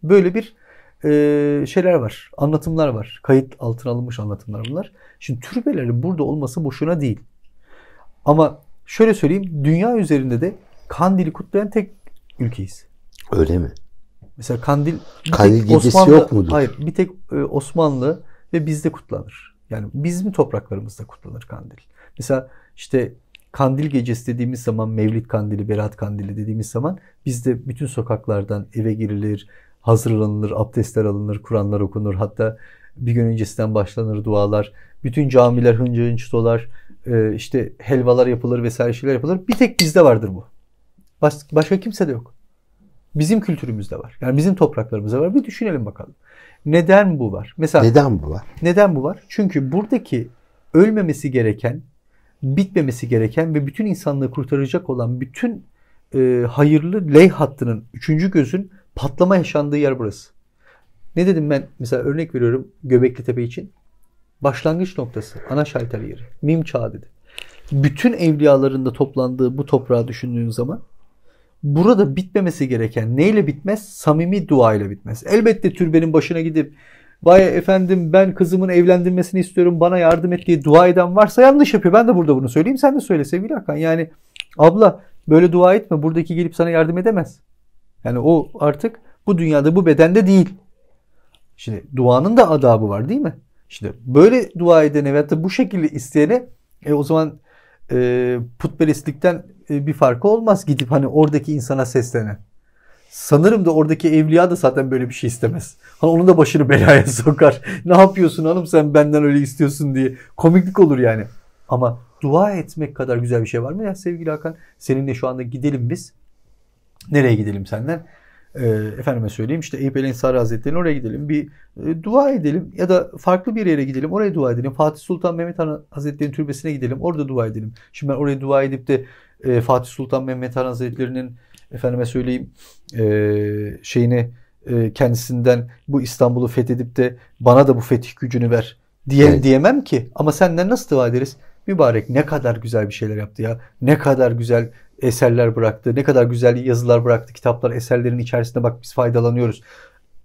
Böyle bir e, şeyler var, anlatımlar var. Kayıt altına alınmış anlatımlar bunlar. Şimdi türbelerin burada olması boşuna değil. Ama şöyle söyleyeyim, dünya üzerinde de Kandil'i kutlayan tek ülkeyiz. Öyle mi? Mesela Kandil, Kandil gecesi Osmanlı, yok mudur? Hayır, bir tek e, Osmanlı, ve bizde kutlanır. Yani bizim topraklarımızda kutlanır kandil. Mesela işte kandil gecesi dediğimiz zaman Mevlid kandili, Berat kandili dediğimiz zaman bizde bütün sokaklardan eve girilir, hazırlanılır, abdestler alınır, Kur'anlar okunur. Hatta bir gün öncesinden başlanır dualar. Bütün camiler hınca hınç dolar. Ee, işte helvalar yapılır vesaire şeyler yapılır. Bir tek bizde vardır bu. başka kimse de yok. Bizim kültürümüzde var. Yani bizim topraklarımızda var. Bir düşünelim bakalım. Neden bu var? Mesela Neden bu var? Neden bu var? Çünkü buradaki ölmemesi gereken, bitmemesi gereken ve bütün insanlığı kurtaracak olan bütün e, hayırlı ley hattının, üçüncü gözün patlama yaşandığı yer burası. Ne dedim ben? Mesela örnek veriyorum Göbekli Tepe için. Başlangıç noktası, ana şalter yeri. Mim çağı dedi. Bütün evliyaların da toplandığı bu toprağı düşündüğün zaman burada bitmemesi gereken neyle bitmez? Samimi dua ile bitmez. Elbette türbenin başına gidip vay efendim ben kızımın evlendirmesini istiyorum bana yardım et diye dua eden varsa yanlış yapıyor. Ben de burada bunu söyleyeyim sen de söyle sevgili Hakan. Yani abla böyle dua etme buradaki gelip sana yardım edemez. Yani o artık bu dünyada bu bedende değil. Şimdi duanın da adabı var değil mi? Şimdi böyle dua edene veyahut bu şekilde isteyene e, o zaman e, putperestlikten e, bir farkı olmaz gidip hani oradaki insana seslenen. Sanırım da oradaki evliya da zaten böyle bir şey istemez. Hani onun da başını belaya sokar. ne yapıyorsun hanım sen benden öyle istiyorsun diye. Komiklik olur yani. Ama dua etmek kadar güzel bir şey var mı ya sevgili Hakan? Seninle şu anda gidelim biz. Nereye gidelim senden? Ee, efendime söyleyeyim işte Eyüp El Ensari Hazretleri'ne oraya gidelim. Bir e, dua edelim ya da farklı bir yere gidelim. Oraya dua edelim. Fatih Sultan Mehmet Han Hazretleri'nin türbesine gidelim. Orada dua edelim. Şimdi ben oraya dua edip de e, Fatih Sultan Mehmet Han Hazretleri'nin efendime söyleyeyim e, şeyini e, kendisinden bu İstanbul'u fethedip de bana da bu fetih gücünü ver diye evet. diyemem ki. Ama senden nasıl dua ederiz? Mübarek ne kadar güzel bir şeyler yaptı ya. Ne kadar güzel eserler bıraktı. Ne kadar güzel yazılar bıraktı. Kitaplar, eserlerin içerisinde bak biz faydalanıyoruz.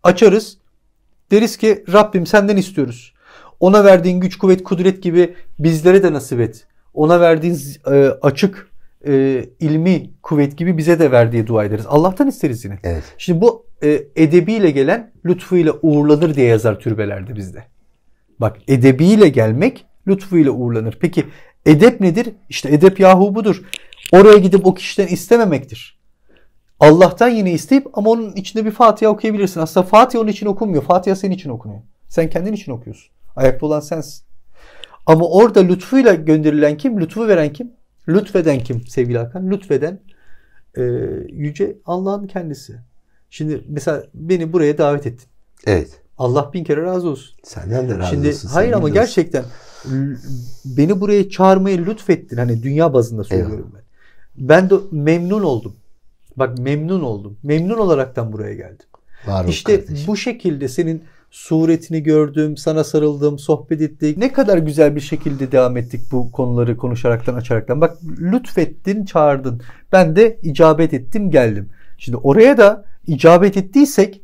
Açarız. Deriz ki Rabbim senden istiyoruz. Ona verdiğin güç, kuvvet, kudret gibi bizlere de nasip et. Ona verdiğin e, açık, e, ilmi kuvvet gibi bize de ver diye dua ederiz. Allah'tan isteriz yine. Evet. Şimdi bu e, edebiyle gelen lütfuyla uğurlanır diye yazar türbelerde bizde. Bak edebiyle gelmek lütfuyla uğurlanır. Peki edep nedir? İşte edep yahu budur. Oraya gidip o kişiden istememektir. Allah'tan yine isteyip ama onun içinde bir Fatiha okuyabilirsin. Aslında Fatiha onun için okunmuyor. Fatiha senin için okunuyor. Sen kendin için okuyorsun. Ayakta olan sensin. Ama orada lütfuyla gönderilen kim? Lütfu veren kim? Lütfeden kim sevgili Hakan? Lütfeden e, yüce Allah'ın kendisi. Şimdi mesela beni buraya davet ettin. Evet. Allah bin kere razı olsun. Senden de razı Şimdi, olsun. Hayır ama biliyorsun. gerçekten beni buraya çağırmayı lütfettin. Hani dünya bazında söylüyorum evet. ben. Ben de memnun oldum. Bak memnun oldum. Memnun olaraktan buraya geldim. Var işte kardeşim. bu şekilde senin suretini gördüm, sana sarıldım, sohbet ettik. Ne kadar güzel bir şekilde devam ettik bu konuları konuşaraktan, açaraktan. Bak lütfettin, çağırdın. Ben de icabet ettim, geldim. Şimdi oraya da icabet ettiysek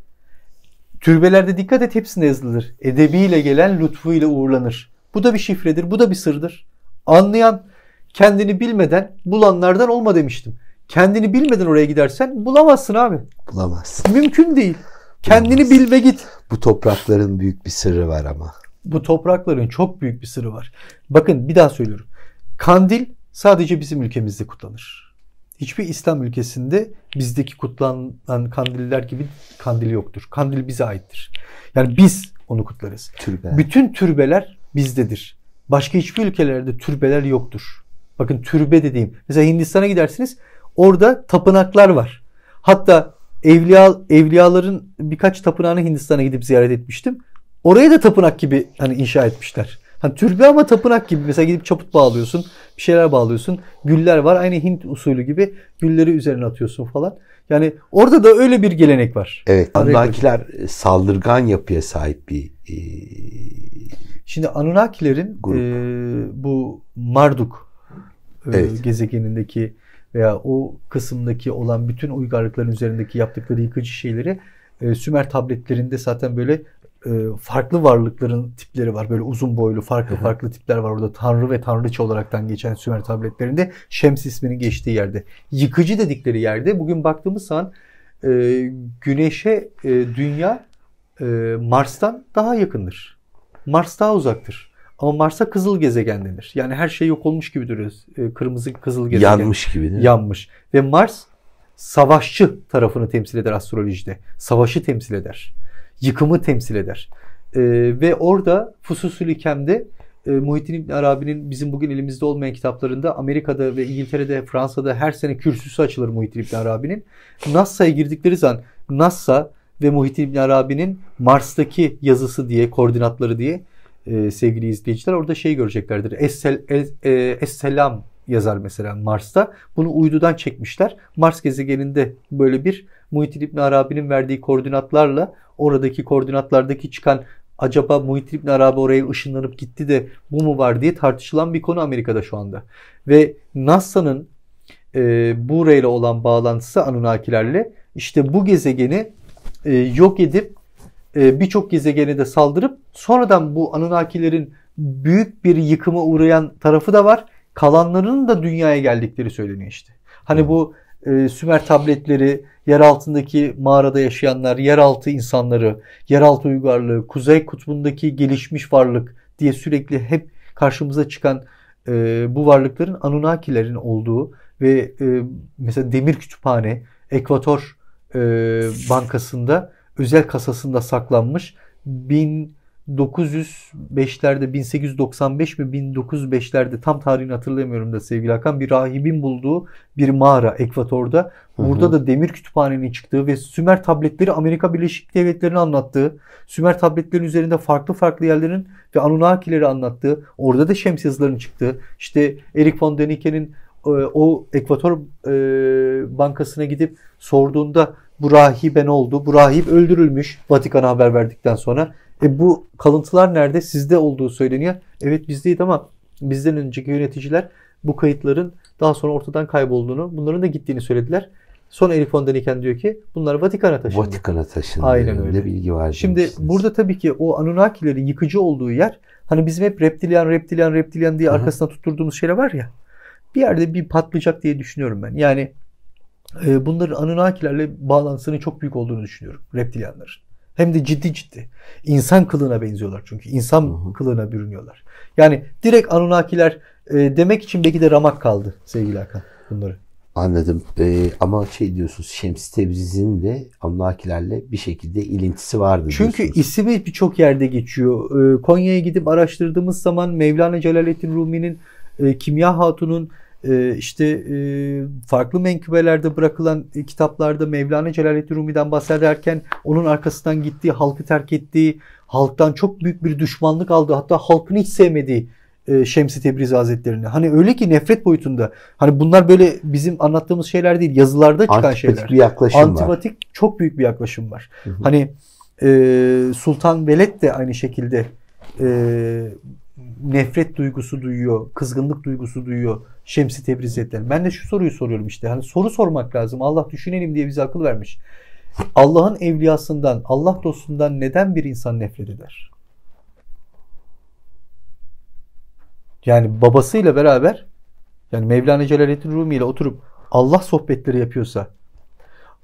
türbelerde dikkat et hepsine yazılır. Edebiyle gelen lütfuyla uğurlanır. Bu da bir şifredir, bu da bir sırdır. Anlayan kendini bilmeden bulanlardan olma demiştim. Kendini bilmeden oraya gidersen bulamazsın abi. Bulamazsın. Mümkün değil. Kendini bil ve git. Bu toprakların büyük bir sırrı var ama. Bu toprakların çok büyük bir sırrı var. Bakın bir daha söylüyorum. Kandil sadece bizim ülkemizde kutlanır. Hiçbir İslam ülkesinde bizdeki kutlanan kandiller gibi kandil yoktur. Kandil bize aittir. Yani biz onu kutlarız. Türbe. Bütün türbeler bizdedir. Başka hiçbir ülkelerde türbeler yoktur. Bakın türbe dediğim. Mesela Hindistan'a gidersiniz. Orada tapınaklar var. Hatta evliya evliyaların birkaç tapınağını Hindistan'a gidip ziyaret etmiştim. Oraya da tapınak gibi hani inşa etmişler. Hani türbe ama tapınak gibi. Mesela gidip çaput bağlıyorsun. Bir şeyler bağlıyorsun. Güller var. Aynı Hint usulü gibi gülleri üzerine atıyorsun falan. Yani orada da öyle bir gelenek var. Evet. Anunnakiler e, saldırgan yapıya sahip bir e... Şimdi Anunnakilerin e, bu Marduk e, evet. gezegenindeki veya o kısımdaki olan bütün uygarlıkların üzerindeki yaptıkları yıkıcı şeyleri e, Sümer tabletlerinde zaten böyle e, farklı varlıkların tipleri var. Böyle uzun boylu farklı farklı tipler var orada. Tanrı ve tanrıçı olaraktan geçen Sümer tabletlerinde Şems isminin geçtiği yerde. Yıkıcı dedikleri yerde bugün baktığımız zaman e, güneşe e, dünya e, Mars'tan daha yakındır. Mars daha uzaktır. Ama Mars'a kızıl gezegen denir. Yani her şey yok olmuş gibi duruyoruz. Ee, kırmızı kızıl gezegen. Yanmış gibi değil mi? Yanmış. Ve Mars savaşçı tarafını temsil eder astrolojide. Savaşı temsil eder. Yıkımı temsil eder. Ee, ve orada Fususül İkem'de e, Muhittin İbn Arabi'nin bizim bugün elimizde olmayan kitaplarında Amerika'da ve İngiltere'de, Fransa'da her sene kürsüsü açılır Muhittin İbn Arabi'nin. NASA'ya girdikleri zaman NASA ve Muhittin İbn Arabi'nin Mars'taki yazısı diye, koordinatları diye e, sevgili izleyiciler orada şey göreceklerdir. Essel, es, e, Esselam yazar mesela Mars'ta. Bunu uydudan çekmişler. Mars gezegeninde böyle bir Muhittin İbn Arabi'nin verdiği koordinatlarla oradaki koordinatlardaki çıkan acaba Muhittin İbn Arabi oraya ışınlanıp gitti de bu mu var diye tartışılan bir konu Amerika'da şu anda. Ve NASA'nın e, Buğra ile olan bağlantısı Anunnakilerle işte bu gezegeni e, yok edip e, birçok gezegene de saldırıp sonradan bu Anunnakilerin büyük bir yıkıma uğrayan tarafı da var. Kalanlarının da dünyaya geldikleri söyleniyor işte. Hani bu e, Sümer tabletleri, yer altındaki mağarada yaşayanlar, yeraltı insanları, yeraltı uygarlığı, kuzey kutbundaki gelişmiş varlık diye sürekli hep karşımıza çıkan e, bu varlıkların Anunnakilerin olduğu ve e, mesela Demir Kütüphane, Ekvator e, Bankası'nda özel kasasında saklanmış 1905'lerde 1895 mi 1905'lerde tam tarihini hatırlayamıyorum da sevgili Hakan bir rahibin bulduğu bir mağara Ekvator'da. Burada hı hı. da demir kütüphanenin çıktığı ve Sümer tabletleri Amerika Birleşik Devletleri'nin anlattığı, Sümer tabletlerinin üzerinde farklı farklı yerlerin ve Anunnakileri anlattığı, orada da şems yazılarının çıktığı, işte Erik von Däniken'in e, o Ekvator e, Bankası'na gidip sorduğunda bu rahibe ne oldu? Bu rahip öldürülmüş Vatikan'a haber verdikten sonra. E bu kalıntılar nerede? Sizde olduğu söyleniyor. Evet bizdeydi ama bizden önceki yöneticiler bu kayıtların daha sonra ortadan kaybolduğunu, bunların da gittiğini söylediler. Son Elif Ondan diyor ki bunlar Vatikan'a taşındı. Vatikan'a taşındı. Aynen öyle. bilgi var. Şimdi burada tabii ki o Anunnakilerin yıkıcı olduğu yer hani bizim hep reptilian, reptilian, reptilian diye arkasına tutturduğumuz şeyler var ya. Bir yerde bir patlayacak diye düşünüyorum ben. Yani e, bunların Anunnakilerle bağlantısının çok büyük olduğunu düşünüyorum reptilyanların. Hem de ciddi ciddi. İnsan kılığına benziyorlar çünkü. insan hı hı. kılığına bürünüyorlar. Yani direkt Anunnakiler e, demek için belki de ramak kaldı sevgili Hakan bunları. Anladım. Ee, ama şey diyorsunuz Şems Tebriz'in de Anunnakilerle bir şekilde ilintisi vardı Çünkü diyorsunuz. ismi birçok yerde geçiyor. Ee, Konya'ya gidip araştırdığımız zaman Mevlana Celaleddin Rumi'nin, e, Kimya Hatun'un ee, e, işte farklı menkıbelerde bırakılan e, kitaplarda Mevlana Celaleddin Rumi'den bahsederken onun arkasından gittiği, halkı terk ettiği, halktan çok büyük bir düşmanlık aldığı, hatta halkını hiç sevmediği e, Şemsi Tebriz Hazretleri'ni. Hani öyle ki nefret boyutunda. Hani bunlar böyle bizim anlattığımız şeyler değil, yazılarda çıkan Antipatik şeyler. Antipatik bir yaklaşım Antipatik var. Antipatik çok büyük bir yaklaşım var. Hı hı. Hani e, Sultan Veled de aynı şekilde e, nefret duygusu duyuyor, kızgınlık duygusu duyuyor Şemsi Tebriz Zetler. Ben de şu soruyu soruyorum işte. Hani soru sormak lazım. Allah düşünelim diye bize akıl vermiş. Allah'ın evliyasından, Allah dostundan neden bir insan nefret eder? Yani babasıyla beraber yani Mevlana Celaleddin Rumi ile oturup Allah sohbetleri yapıyorsa,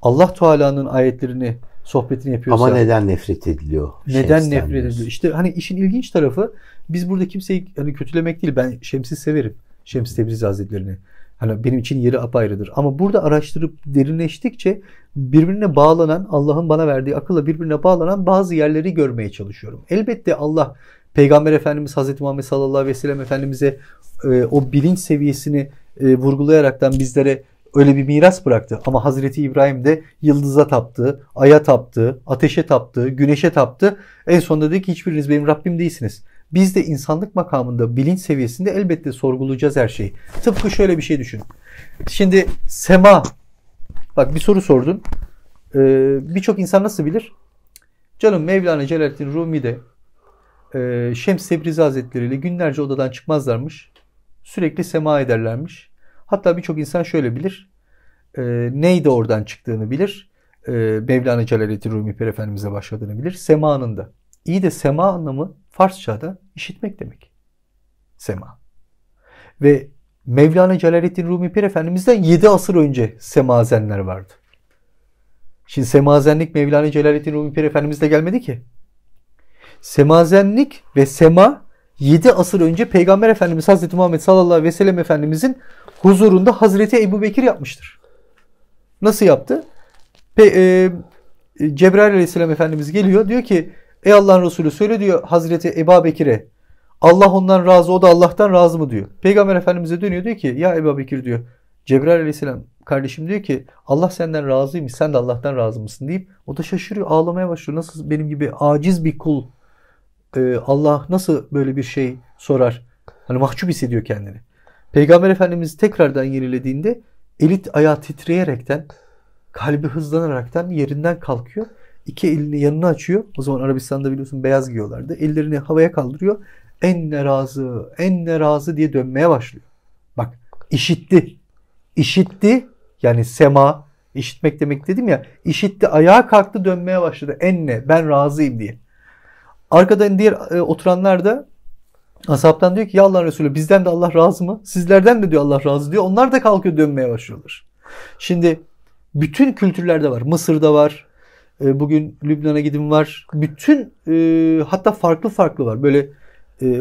Allah Teala'nın ayetlerini, sohbetini yapıyorsa. Ama neden nefret ediliyor? Neden nefret ediliyor? İşte hani işin ilginç tarafı biz burada kimseyi hani kötülemek değil. Ben Şems'i severim. Şems tebriz Hazretleri'ni. Hani benim için yeri apayrıdır. Ama burada araştırıp derinleştikçe birbirine bağlanan, Allah'ın bana verdiği akılla birbirine bağlanan bazı yerleri görmeye çalışıyorum. Elbette Allah Peygamber Efendimiz Hazreti Muhammed sallallahu aleyhi ve sellem Efendimiz'e e, o bilinç seviyesini e, vurgulayaraktan bizlere öyle bir miras bıraktı. Ama Hazreti İbrahim de yıldıza taptı, aya taptı, ateşe taptı, güneşe taptı. En sonunda dedi ki hiçbiriniz benim Rabbim değilsiniz. Biz de insanlık makamında bilinç seviyesinde elbette sorgulayacağız her şeyi. Tıpkı şöyle bir şey düşün. Şimdi sema bak bir soru sordun. Ee, Birçok insan nasıl bilir? Canım Mevlana Celaleddin Rumi de e, Şems Sebrizi Hazretleri ile günlerce odadan çıkmazlarmış. Sürekli sema ederlermiş. Hatta birçok insan şöyle bilir. E, neydi oradan çıktığını bilir. E, Mevlana Celaleddin Rumi Pir Efendimiz'e başladığını bilir. Sema'nın da. İyi de sema anlamı Farsça'da işitmek demek. Sema. Ve Mevlana Celaleddin Rumi Pir Efendimiz'den 7 asır önce semazenler vardı. Şimdi semazenlik Mevlana Celaleddin Rumi Pir Efendimiz'de gelmedi ki. Semazenlik ve sema 7 asır önce Peygamber Efendimiz Hazreti Muhammed sallallahu aleyhi ve sellem Efendimiz'in huzurunda Hazreti Ebu Bekir yapmıştır. Nasıl yaptı? Pe e Cebrail aleyhisselam Efendimiz geliyor diyor ki Ey Allah'ın Resulü söyle diyor Hazreti Eba Bekir'e. Allah ondan razı o da Allah'tan razı mı diyor. Peygamber Efendimiz'e dönüyor diyor ki ya Eba Bekir diyor. Cebrail Aleyhisselam kardeşim diyor ki Allah senden razıymış sen de Allah'tan razı mısın deyip o da şaşırıyor ağlamaya başlıyor. Nasıl benim gibi aciz bir kul e, Allah nasıl böyle bir şey sorar. Hani mahcup hissediyor kendini. Peygamber Efendimiz tekrardan yenilediğinde elit ayağı titreyerekten kalbi hızlanaraktan yerinden kalkıyor iki elini yanına açıyor. O zaman Arabistan'da biliyorsun beyaz giyiyorlardı. Ellerini havaya kaldırıyor. Enne razı, enne razı diye dönmeye başlıyor. Bak işitti. İşitti yani sema işitmek demek dedim ya. İşitti ayağa kalktı dönmeye başladı. Enne ben razıyım diye. Arkadan diğer e, oturanlar da ashabtan diyor ki ya Allah Resulü bizden de Allah razı mı? Sizlerden de diyor Allah razı diyor. Onlar da kalkıyor dönmeye başlıyorlar. Şimdi bütün kültürlerde var. Mısır'da var, e, bugün Lübnan'a gidim var. Bütün e, hatta farklı farklı var. Böyle e,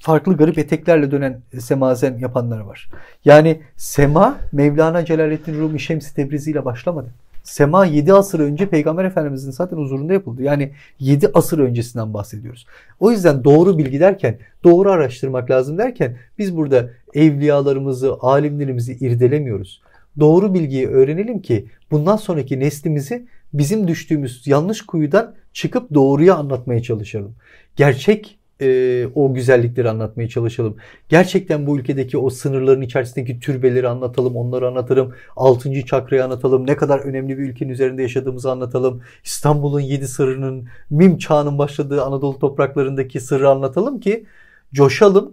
farklı garip eteklerle dönen e, semazen yapanlar var. Yani sema Mevlana Celaleddin Rumi şems Tebrizi ile başlamadı. Sema 7 asır önce Peygamber Efendimizin zaten huzurunda yapıldı. Yani 7 asır öncesinden bahsediyoruz. O yüzden doğru bilgi derken, doğru araştırmak lazım derken biz burada evliyalarımızı, alimlerimizi irdelemiyoruz. Doğru bilgiyi öğrenelim ki bundan sonraki neslimizi bizim düştüğümüz yanlış kuyudan çıkıp doğruyu anlatmaya çalışalım. Gerçek e, o güzellikleri anlatmaya çalışalım. Gerçekten bu ülkedeki o sınırların içerisindeki türbeleri anlatalım, onları anlatırım. Altıncı çakrayı anlatalım, ne kadar önemli bir ülkenin üzerinde yaşadığımızı anlatalım. İstanbul'un yedi sırrının, Mim çağının başladığı Anadolu topraklarındaki sırrı anlatalım ki coşalım.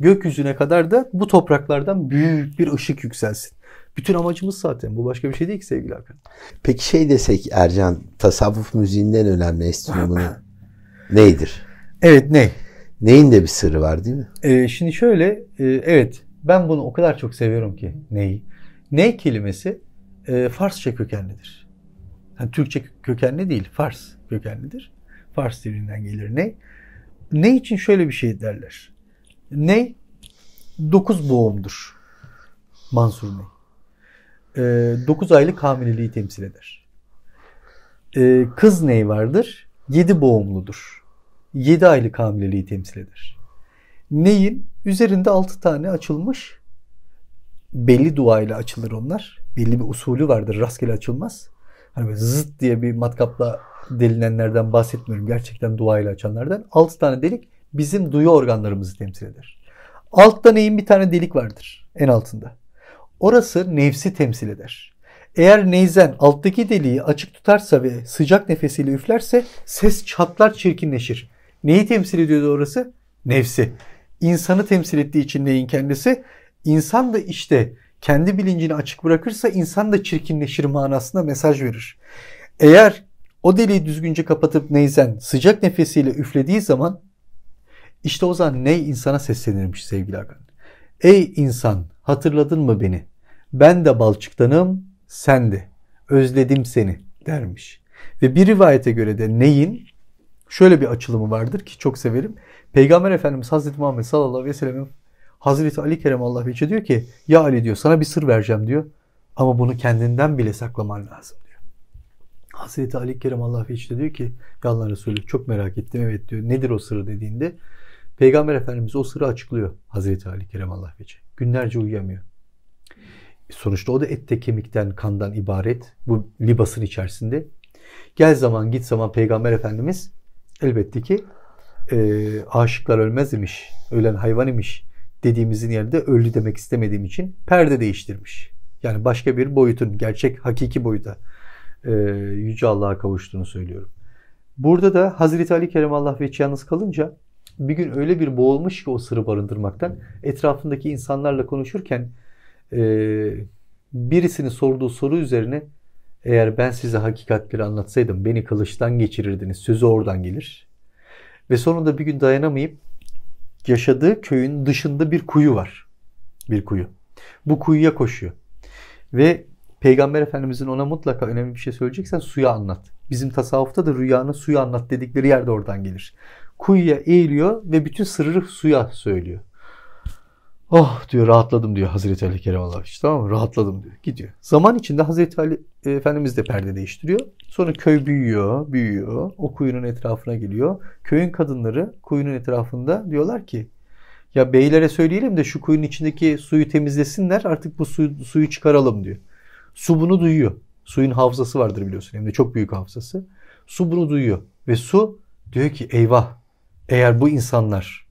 Gökyüzüne kadar da bu topraklardan büyük bir ışık yükselsin. Bütün amacımız zaten bu başka bir şey değil ki sevgili Hakan. Peki şey desek Ercan tasavvuf müziğinden önemli enstrümanı neydir? Evet ne? Neyin de bir sırrı var değil mi? Ee, şimdi şöyle e, evet ben bunu o kadar çok seviyorum ki neyi. Ney kelimesi e, Farsça kökenlidir. Yani Türkçe kökenli değil Fars kökenlidir. Fars dilinden gelir ney. Ney için şöyle bir şey derler. Ney dokuz boğumdur. Mansur Ney e, ee, 9 aylık hamileliği temsil eder. E, kız ney vardır? 7 boğumludur. 7 aylık hamileliği temsil eder. Neyin? Üzerinde 6 tane açılmış. Belli duayla açılır onlar. Belli bir usulü vardır. Rastgele açılmaz. Hani böyle zıt diye bir matkapla delinenlerden bahsetmiyorum. Gerçekten duayla açanlardan. 6 tane delik bizim duyu organlarımızı temsil eder. Altta neyin bir tane delik vardır en altında. Orası nefsi temsil eder. Eğer neyzen alttaki deliği açık tutarsa ve sıcak nefesiyle üflerse ses çatlar çirkinleşir. Neyi temsil ediyordu orası? Nefsi. İnsanı temsil ettiği için neyin kendisi? İnsan da işte kendi bilincini açık bırakırsa insan da çirkinleşir manasında mesaj verir. Eğer o deliği düzgünce kapatıp neyzen sıcak nefesiyle üflediği zaman işte o zaman ney insana seslenirmiş sevgili arkadaşlar? Ey insan hatırladın mı beni? Ben de balçıktanım, sen de. Özledim seni dermiş. Ve bir rivayete göre de neyin şöyle bir açılımı vardır ki çok severim. Peygamber Efendimiz Hazreti Muhammed sallallahu aleyhi ve sellem'in Hazreti Ali Kerem Allah için diyor ki ya Ali diyor sana bir sır vereceğim diyor. Ama bunu kendinden bile saklaman lazım diyor. Hazreti Ali Kerem Allah için diyor ki ya Allah Resulü çok merak ettim evet diyor. Nedir o sır dediğinde Peygamber Efendimiz o sırrı açıklıyor Hazreti Ali Kerem Allah Günlerce uyuyamıyor. Sonuçta o da ette kemikten kandan ibaret bu libasın içerisinde. Gel zaman git zaman Peygamber Efendimiz elbette ki e, aşıklar ölmez imiş, ölen hayvan imiş dediğimizin yerinde öldü demek istemediğim için perde değiştirmiş. Yani başka bir boyutun, gerçek hakiki boyuta e, Yüce Allah'a kavuştuğunu söylüyorum. Burada da Hazreti Ali Kerim Allah ve yalnız kalınca bir gün öyle bir boğulmuş ki o sırrı barındırmaktan. Etrafındaki insanlarla konuşurken e, birisinin sorduğu soru üzerine eğer ben size hakikatleri anlatsaydım beni kılıçtan geçirirdiniz sözü oradan gelir. Ve sonunda bir gün dayanamayıp yaşadığı köyün dışında bir kuyu var. Bir kuyu. Bu kuyuya koşuyor. Ve Peygamber Efendimizin ona mutlaka önemli bir şey söyleyeceksen suya anlat. Bizim tasavvufta da rüyanı suya anlat dedikleri yerde oradan gelir kuyuya eğiliyor ve bütün sırrı suya söylüyor. Oh diyor rahatladım diyor Hazreti Ali Kerim işte tamam Rahatladım diyor. Gidiyor. Zaman içinde Hazreti Ali e, Efendimiz de perde değiştiriyor. Sonra köy büyüyor, büyüyor. O kuyunun etrafına geliyor. Köyün kadınları kuyunun etrafında diyorlar ki ya beylere söyleyelim de şu kuyunun içindeki suyu temizlesinler artık bu suyu, suyu çıkaralım diyor. Su bunu duyuyor. Suyun hafızası vardır biliyorsun hem de çok büyük hafızası. Su bunu duyuyor ve su diyor ki eyvah eğer bu insanlar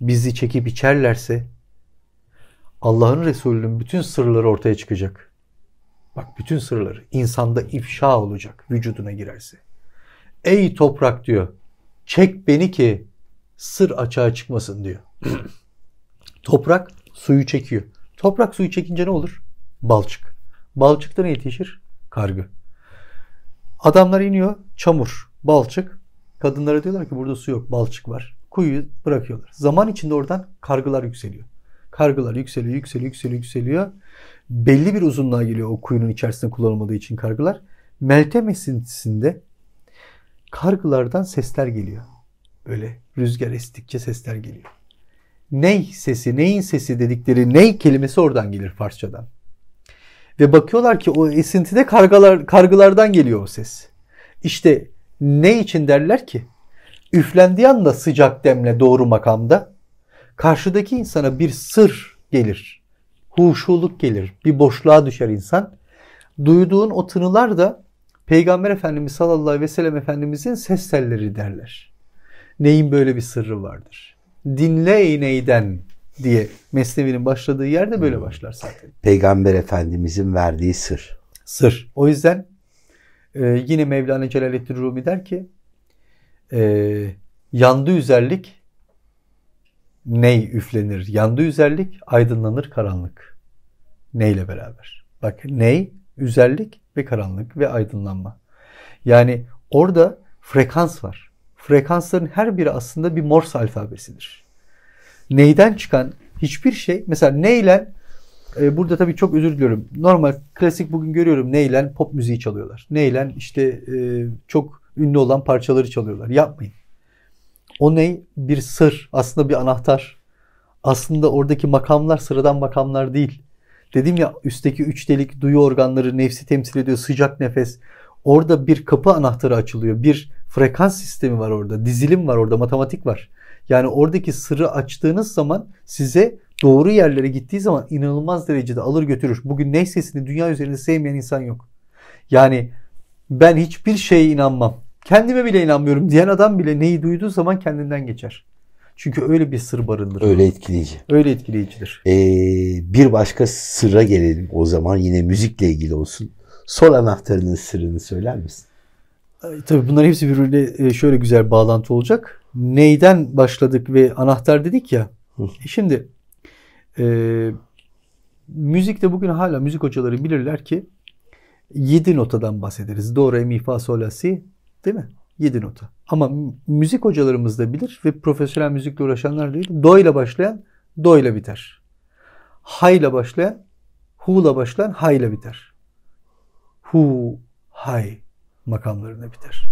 bizi çekip içerlerse Allah'ın Resulü'nün bütün sırları ortaya çıkacak. Bak bütün sırları insanda ifşa olacak vücuduna girerse. Ey toprak diyor çek beni ki sır açığa çıkmasın diyor. toprak suyu çekiyor. Toprak suyu çekince ne olur? Balçık. Balçık'tan ne yetişir? Kargı. Adamlar iniyor çamur, balçık, Kadınlara diyorlar ki burada su yok, balçık var. Kuyuyu bırakıyorlar. Zaman içinde oradan kargılar yükseliyor. Kargılar yükseliyor, yükseliyor, yükseliyor, yükseliyor. Belli bir uzunluğa geliyor o kuyunun içerisinde kullanılmadığı için kargılar. Meltem esintisinde kargılardan sesler geliyor. Böyle rüzgar estikçe sesler geliyor. Ney sesi, neyin sesi dedikleri ney kelimesi oradan gelir Farsçadan. Ve bakıyorlar ki o esintide kargalar, kargılardan geliyor o ses. İşte ne için derler ki? Üflendiği anda sıcak demle doğru makamda karşıdaki insana bir sır gelir. Huşuluk gelir. Bir boşluğa düşer insan. Duyduğun o tınılar da Peygamber Efendimiz sallallahu aleyhi ve sellem Efendimizin ses telleri derler. Neyin böyle bir sırrı vardır? Dinle ey neyden diye Mesnevi'nin başladığı yerde böyle hmm. başlar zaten. Peygamber Efendimizin verdiği sır. Sır. O yüzden ee, yine Mevlana Celaleddin Rumi der ki e, ee, yandı üzerlik ney üflenir. Yandı üzerlik aydınlanır karanlık. Neyle beraber. Bak ney, üzerlik ve karanlık ve aydınlanma. Yani orada frekans var. Frekansların her biri aslında bir Morse alfabesidir. Neyden çıkan hiçbir şey mesela neyle e, burada tabii çok özür diliyorum. Normal klasik bugün görüyorum neyle pop müziği çalıyorlar. Neyle işte e, çok ünlü olan parçaları çalıyorlar. Yapmayın. O ney? Bir sır. Aslında bir anahtar. Aslında oradaki makamlar sıradan makamlar değil. Dedim ya üstteki üç delik duyu organları nefsi temsil ediyor. Sıcak nefes. Orada bir kapı anahtarı açılıyor. Bir frekans sistemi var orada. Dizilim var orada. Matematik var. Yani oradaki sırrı açtığınız zaman size doğru yerlere gittiği zaman inanılmaz derecede alır götürür. Bugün ney sesini dünya üzerinde sevmeyen insan yok. Yani ben hiçbir şeye inanmam. Kendime bile inanmıyorum diyen adam bile neyi duyduğu zaman kendinden geçer. Çünkü öyle bir sır barındırır. Öyle etkileyici. Öyle etkileyicidir. Ee, bir başka sırra gelelim o zaman yine müzikle ilgili olsun. Sol anahtarının sırrını söyler misin? Tabii bunların hepsi birbirine e, şöyle güzel bağlantı olacak. Neyden başladık ve anahtar dedik ya. E, şimdi e, ee, müzikte bugün hala müzik hocaları bilirler ki 7 notadan bahsederiz. Do, re, mi, fa, sol, la, si. Değil mi? 7 nota. Ama müzik hocalarımız da bilir ve profesyonel müzikle uğraşanlar da bilir. Do ile başlayan do ile biter. Ha ile başlayan hu ile başlayan ha ile biter. Hu, hay makamlarına biter.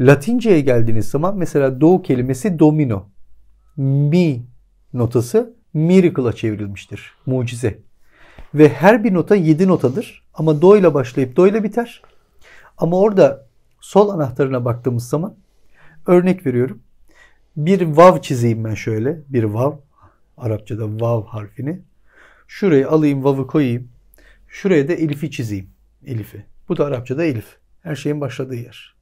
Latince'ye geldiğiniz zaman mesela do kelimesi domino. Mi notası miracle'a çevrilmiştir. Mucize. Ve her bir nota 7 notadır. Ama do ile başlayıp do ile biter. Ama orada sol anahtarına baktığımız zaman örnek veriyorum. Bir vav çizeyim ben şöyle. Bir vav. Arapçada vav harfini. Şuraya alayım vavı koyayım. Şuraya da elifi çizeyim. Elifi. Bu da Arapçada elif. Her şeyin başladığı yer.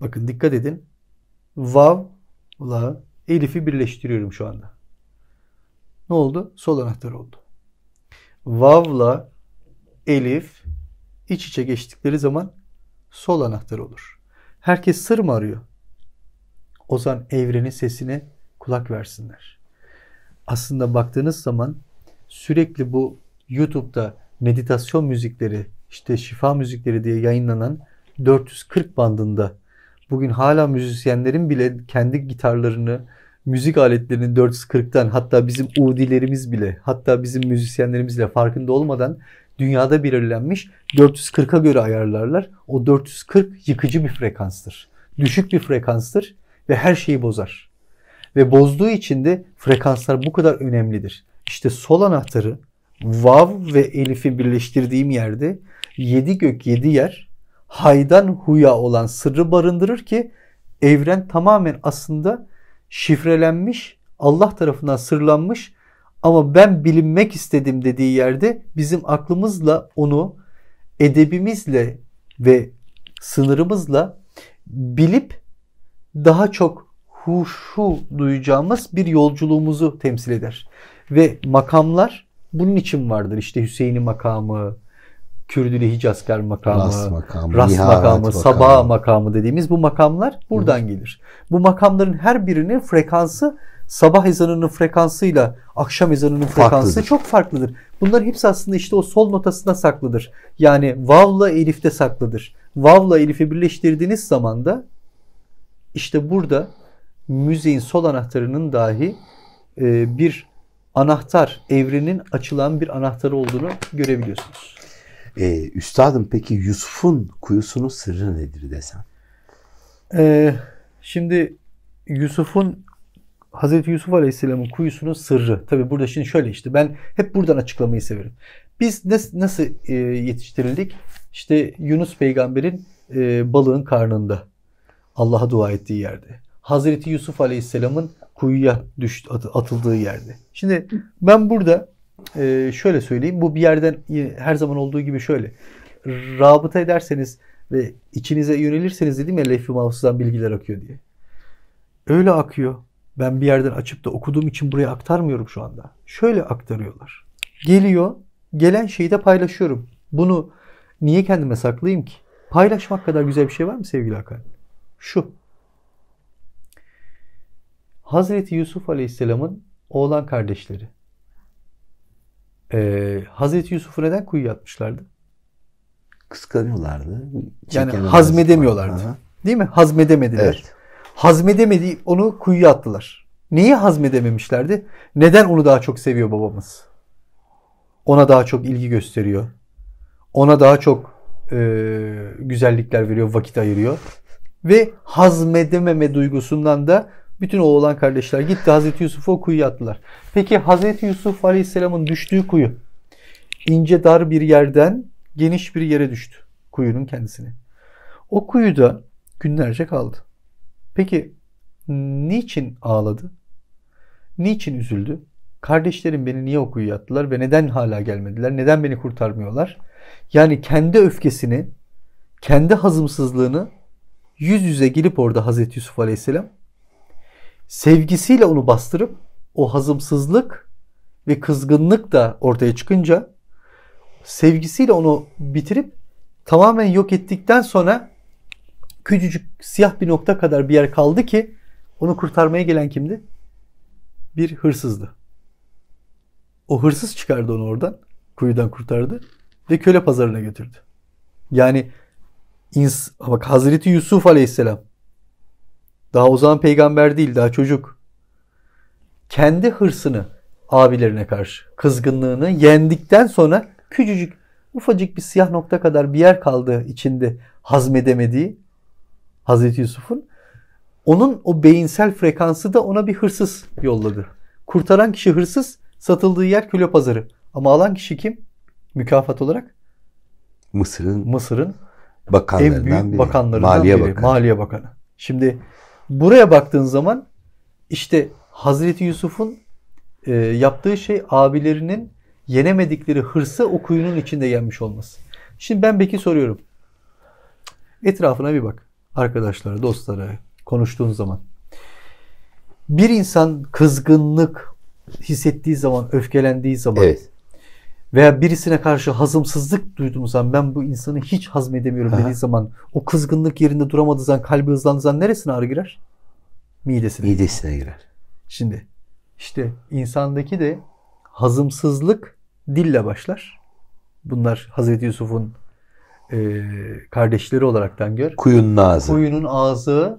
Bakın dikkat edin. Vav, ile elifi birleştiriyorum şu anda ne oldu? Sol anahtar oldu. Vav'la elif iç içe geçtikleri zaman sol anahtar olur. Herkes sır mı arıyor? Ozan evrenin sesine kulak versinler. Aslında baktığınız zaman sürekli bu YouTube'da meditasyon müzikleri, işte şifa müzikleri diye yayınlanan 440 bandında bugün hala müzisyenlerin bile kendi gitarlarını, müzik aletlerinin 440'tan hatta bizim udilerimiz bile hatta bizim müzisyenlerimizle farkında olmadan dünyada belirlenmiş 440'a göre ayarlarlar. O 440 yıkıcı bir frekanstır. Düşük bir frekanstır ve her şeyi bozar. Ve bozduğu için de frekanslar bu kadar önemlidir. İşte sol anahtarı vav ve elifi birleştirdiğim yerde yedi gök yedi yer haydan huya olan sırrı barındırır ki evren tamamen aslında şifrelenmiş, Allah tarafından sırlanmış ama ben bilinmek istedim dediği yerde bizim aklımızla onu edebimizle ve sınırımızla bilip daha çok huşu duyacağımız bir yolculuğumuzu temsil eder. Ve makamlar bunun için vardır. İşte Hüseyin'in makamı, Kürdülü Hicazkar makamı, rast makamı, Ras makamı, makamı Sabah makamı dediğimiz bu makamlar buradan Hı. gelir. Bu makamların her birinin frekansı sabah ezanının frekansıyla akşam ezanının frekansı farklıdır. çok farklıdır. Bunlar hepsi aslında işte o sol notasına saklıdır. Yani vavla elifte saklıdır. Vavla elifi birleştirdiğiniz zaman da işte burada müziğin sol anahtarının dahi e, bir anahtar, evrenin açılan bir anahtarı olduğunu görebiliyorsunuz. E, üstadım peki Yusuf'un kuyusunun sırrı nedir desem? Ee, şimdi Yusuf'un Hazreti Yusuf Aleyhisselam'ın kuyusunun sırrı. Tabi burada şimdi şöyle işte ben hep buradan açıklamayı severim. Biz nasıl, nasıl e, yetiştirildik? İşte Yunus peygamberin e, balığın karnında Allah'a dua ettiği yerde. Hazreti Yusuf Aleyhisselam'ın kuyuya düştü, atıldığı yerde. Şimdi ben burada e, şöyle söyleyeyim. Bu bir yerden her zaman olduğu gibi şöyle. Rabıta ederseniz ve içinize yönelirseniz dedim ya Leffi Mahfuz'dan bilgiler akıyor diye. Öyle akıyor. Ben bir yerden açıp da okuduğum için buraya aktarmıyorum şu anda. Şöyle aktarıyorlar. Geliyor. Gelen şeyi de paylaşıyorum. Bunu niye kendime saklayayım ki? Paylaşmak kadar güzel bir şey var mı sevgili Hakan? Şu. Hazreti Yusuf Aleyhisselam'ın oğlan kardeşleri. Ee, Hazreti Yusuf'u neden kuyuya atmışlardı? Kıskanıyorlardı. Yani hazmedemiyorlardı. Aha. Değil mi? Hazmedemediler. Evet. Hazmedemedi onu kuyuya attılar. Neyi hazmedememişlerdi? Neden onu daha çok seviyor babamız? Ona daha çok ilgi gösteriyor. Ona daha çok e, güzellikler veriyor, vakit ayırıyor. Ve hazmedememe duygusundan da bütün oğlan kardeşler gitti Hazreti Yusuf'a o kuyuya attılar. Peki Hazreti Yusuf Aleyhisselam'ın düştüğü kuyu ince dar bir yerden geniş bir yere düştü kuyunun kendisini. O kuyuda günlerce kaldı. Peki niçin ağladı? Niçin üzüldü? Kardeşlerim beni niye o kuyuya attılar ve neden hala gelmediler? Neden beni kurtarmıyorlar? Yani kendi öfkesini, kendi hazımsızlığını yüz yüze gelip orada Hazreti Yusuf Aleyhisselam sevgisiyle onu bastırıp o hazımsızlık ve kızgınlık da ortaya çıkınca sevgisiyle onu bitirip tamamen yok ettikten sonra küçücük siyah bir nokta kadar bir yer kaldı ki onu kurtarmaya gelen kimdi? Bir hırsızdı. O hırsız çıkardı onu oradan. Kuyudan kurtardı. Ve köle pazarına götürdü. Yani ins bak Hazreti Yusuf Aleyhisselam daha o zaman peygamber değil, daha çocuk. Kendi hırsını abilerine karşı, kızgınlığını yendikten sonra küçücük, ufacık bir siyah nokta kadar bir yer kaldı içinde hazmedemediği Hazreti Yusuf'un. Onun o beyinsel frekansı da ona bir hırsız yolladı. Kurtaran kişi hırsız, satıldığı yer kilo pazarı. Ama alan kişi kim? Mükafat olarak? Mısır'ın Mısır'ın bakanlarından en büyük biri. bakanlarından Maliye biri. Bakanı. Maliye Bakanı. Şimdi Buraya baktığın zaman işte Hazreti Yusuf'un e, yaptığı şey abilerinin yenemedikleri hırsı okuyunun içinde gelmiş olması. Şimdi ben Beki soruyorum. Etrafına bir bak. Arkadaşlara, dostlara konuştuğun zaman. Bir insan kızgınlık hissettiği zaman, öfkelendiği zaman evet veya birisine karşı hazımsızlık duyduğumuz zaman ben bu insanı hiç hazmedemiyorum dediği zaman o kızgınlık yerinde duramadığı zaman kalbi hızlandığı zaman neresine ağrı girer? Midesine. Midesine girer. Şimdi işte insandaki de hazımsızlık dille başlar. Bunlar Hazreti Yusuf'un e, kardeşleri olaraktan gör. Kuyunun ağzı. Kuyunun ağzı,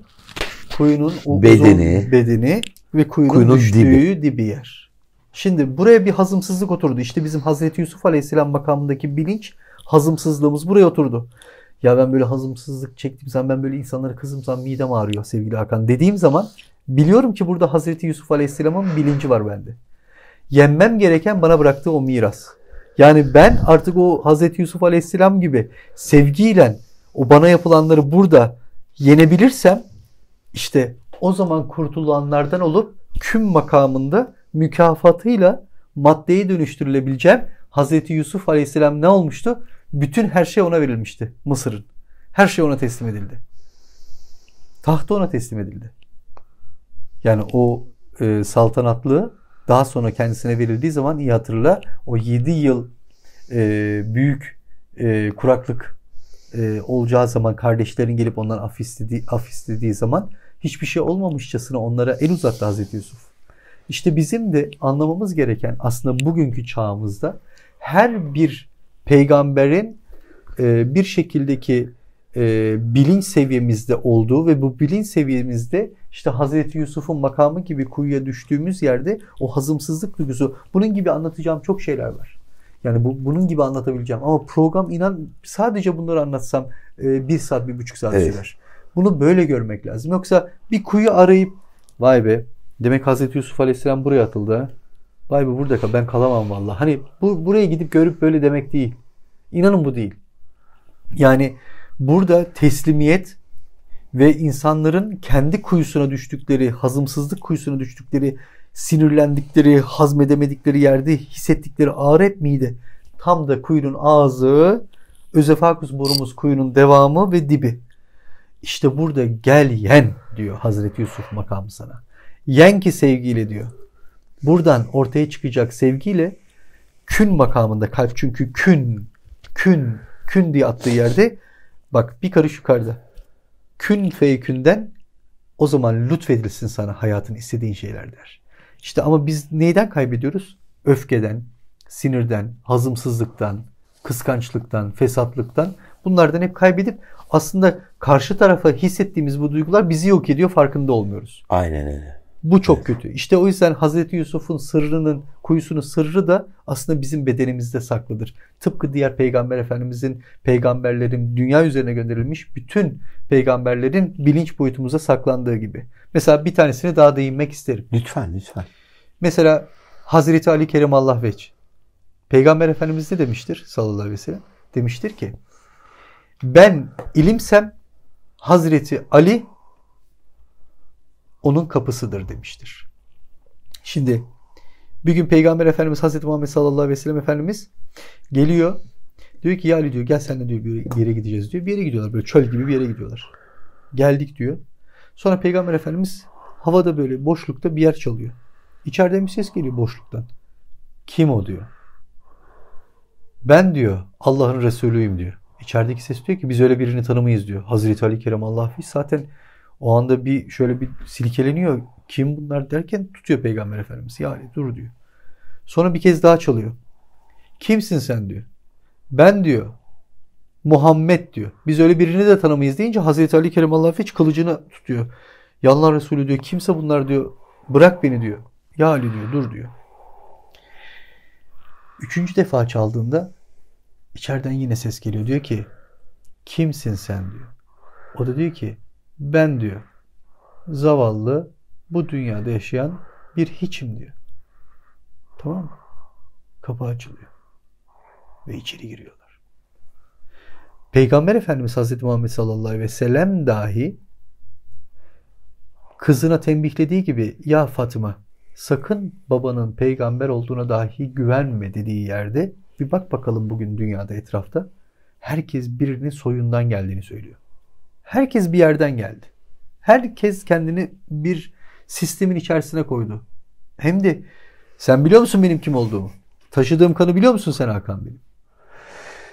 kuyunun bedeni, bedeni ve kuyunun, kuyunun düştüğü dibi. dibi yer. Şimdi buraya bir hazımsızlık oturdu. İşte bizim Hazreti Yusuf Aleyhisselam makamındaki bilinç hazımsızlığımız buraya oturdu. Ya ben böyle hazımsızlık çektiğim zaman ben böyle insanlara kızımsam midem ağrıyor sevgili Hakan dediğim zaman biliyorum ki burada Hazreti Yusuf Aleyhisselam'ın bilinci var bende. Yenmem gereken bana bıraktığı o miras. Yani ben artık o Hazreti Yusuf Aleyhisselam gibi sevgiyle o bana yapılanları burada yenebilirsem işte o zaman kurtulanlardan olup küm makamında mükafatıyla maddeye dönüştürülebileceğim Hazreti Yusuf Aleyhisselam ne olmuştu? Bütün her şey ona verilmişti Mısır'ın. Her şey ona teslim edildi. Tahtı ona teslim edildi. Yani o e, saltanatlı daha sonra kendisine verildiği zaman iyi hatırla o 7 yıl e, büyük e, kuraklık e, olacağı zaman kardeşlerin gelip ondan af istediği, af istediği zaman hiçbir şey olmamışçasına onlara el uzattı Hazreti Yusuf. İşte bizim de anlamamız gereken aslında bugünkü çağımızda her bir peygamberin e, bir şekildeki e, bilinç seviyemizde olduğu ve bu bilinç seviyemizde işte Hazreti Yusuf'un makamı gibi kuyuya düştüğümüz yerde o hazımsızlık duygusu bunun gibi anlatacağım çok şeyler var. Yani bu, bunun gibi anlatabileceğim ama program inan sadece bunları anlatsam e, bir saat bir buçuk saat evet. sürer. Bunu böyle görmek lazım. Yoksa bir kuyu arayıp vay be Demek Hazreti Yusuf Aleyhisselam buraya atıldı. Vay be burada kal ben kalamam vallahi. Hani bu buraya gidip görüp böyle demek değil. İnanın bu değil. Yani burada teslimiyet ve insanların kendi kuyusuna düştükleri, hazımsızlık kuyusuna düştükleri, sinirlendikleri, hazmedemedikleri yerde hissettikleri ağrı hep mide. Tam da kuyunun ağzı, özefakus borumuz kuyunun devamı ve dibi. İşte burada gel yen diyor Hazreti Yusuf makamı sana. Yenki sevgiyle diyor. Buradan ortaya çıkacak sevgiyle kün makamında kalp çünkü kün, kün, kün diye attığı yerde bak bir karış yukarıda. Kün feykünden o zaman lütfedilsin sana hayatın istediğin şeyler der. İşte ama biz neyden kaybediyoruz? Öfkeden, sinirden, hazımsızlıktan, kıskançlıktan, fesatlıktan bunlardan hep kaybedip aslında karşı tarafa hissettiğimiz bu duygular bizi yok ediyor farkında olmuyoruz. Aynen öyle. Bu çok kötü. İşte o yüzden Hazreti Yusuf'un sırrının, kuyusunun sırrı da aslında bizim bedenimizde saklıdır. Tıpkı diğer peygamber efendimizin, peygamberlerin dünya üzerine gönderilmiş bütün peygamberlerin bilinç boyutumuza saklandığı gibi. Mesela bir tanesini daha değinmek isterim. Lütfen, lütfen. Mesela Hazreti Ali Kerim Allah veç. Peygamber Efendimiz ne demiştir sallallahu aleyhi ve sellem? Demiştir ki ben ilimsem Hazreti Ali onun kapısıdır demiştir. Şimdi bir gün Peygamber Efendimiz Hazreti Muhammed sallallahu aleyhi ve sellem Efendimiz geliyor. Diyor ki ya Ali diyor gel senle diyor bir yere gideceğiz diyor. Bir yere gidiyorlar böyle çöl gibi bir yere gidiyorlar. Geldik diyor. Sonra Peygamber Efendimiz havada böyle boşlukta bir yer çalıyor. İçeriden bir ses geliyor boşluktan. Kim o diyor. Ben diyor Allah'ın Resulüyüm diyor. İçerideki ses diyor ki biz öyle birini tanımayız diyor. Hazreti Ali Kerem Allah zaten o anda bir şöyle bir silkeleniyor. Kim bunlar derken tutuyor Peygamber Efendimiz. Ya dur diyor. Sonra bir kez daha çalıyor. Kimsin sen diyor. Ben diyor Muhammed diyor. Biz öyle birini de tanımayız deyince Hazreti Ali Allah hiç kılıcını tutuyor. Yanlar Resulü diyor kimse bunlar diyor bırak beni diyor. Ya Ali diyor dur diyor. Üçüncü defa çaldığında içeriden yine ses geliyor. Diyor ki kimsin sen diyor. O da diyor ki ben diyor zavallı bu dünyada yaşayan bir hiçim diyor. Tamam mı? Kapı açılıyor. Ve içeri giriyorlar. Peygamber Efendimiz Hazreti Muhammed sallallahu aleyhi ve sellem dahi kızına tembihlediği gibi ya Fatıma sakın babanın peygamber olduğuna dahi güvenme dediği yerde bir bak bakalım bugün dünyada etrafta herkes birinin soyundan geldiğini söylüyor. Herkes bir yerden geldi. Herkes kendini bir sistemin içerisine koydu. Hem de sen biliyor musun benim kim olduğumu? Taşıdığım kanı biliyor musun sen Hakan benim?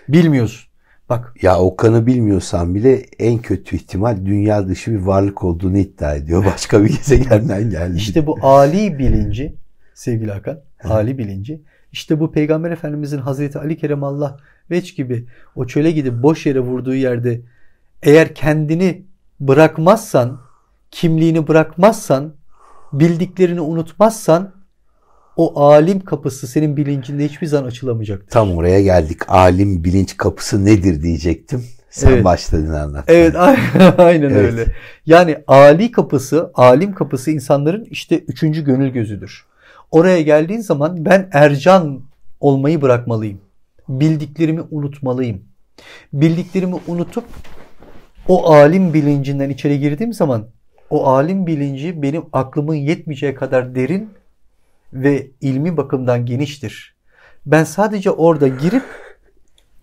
Bilmiyorsun. Bak. Ya o kanı bilmiyorsan bile en kötü ihtimal dünya dışı bir varlık olduğunu iddia ediyor. Başka bir gezegenden geldi. İşte bu Ali bilinci sevgili Hakan. Ali bilinci. İşte bu Peygamber Efendimizin Hazreti Ali Kerem Allah Veç gibi o çöle gidip boş yere vurduğu yerde eğer kendini bırakmazsan, kimliğini bırakmazsan, bildiklerini unutmazsan o alim kapısı senin bilincinde hiçbir zaman açılamayacaktır. Tam oraya geldik. Alim bilinç kapısı nedir diyecektim. Sen evet. başladın anlat. Evet aynen evet. öyle. Yani ali kapısı, alim kapısı insanların işte üçüncü gönül gözüdür. Oraya geldiğin zaman ben Ercan olmayı bırakmalıyım. Bildiklerimi unutmalıyım. Bildiklerimi unutup o alim bilincinden içeri girdiğim zaman o alim bilinci benim aklımın yetmeyeceği kadar derin ve ilmi bakımdan geniştir. Ben sadece orada girip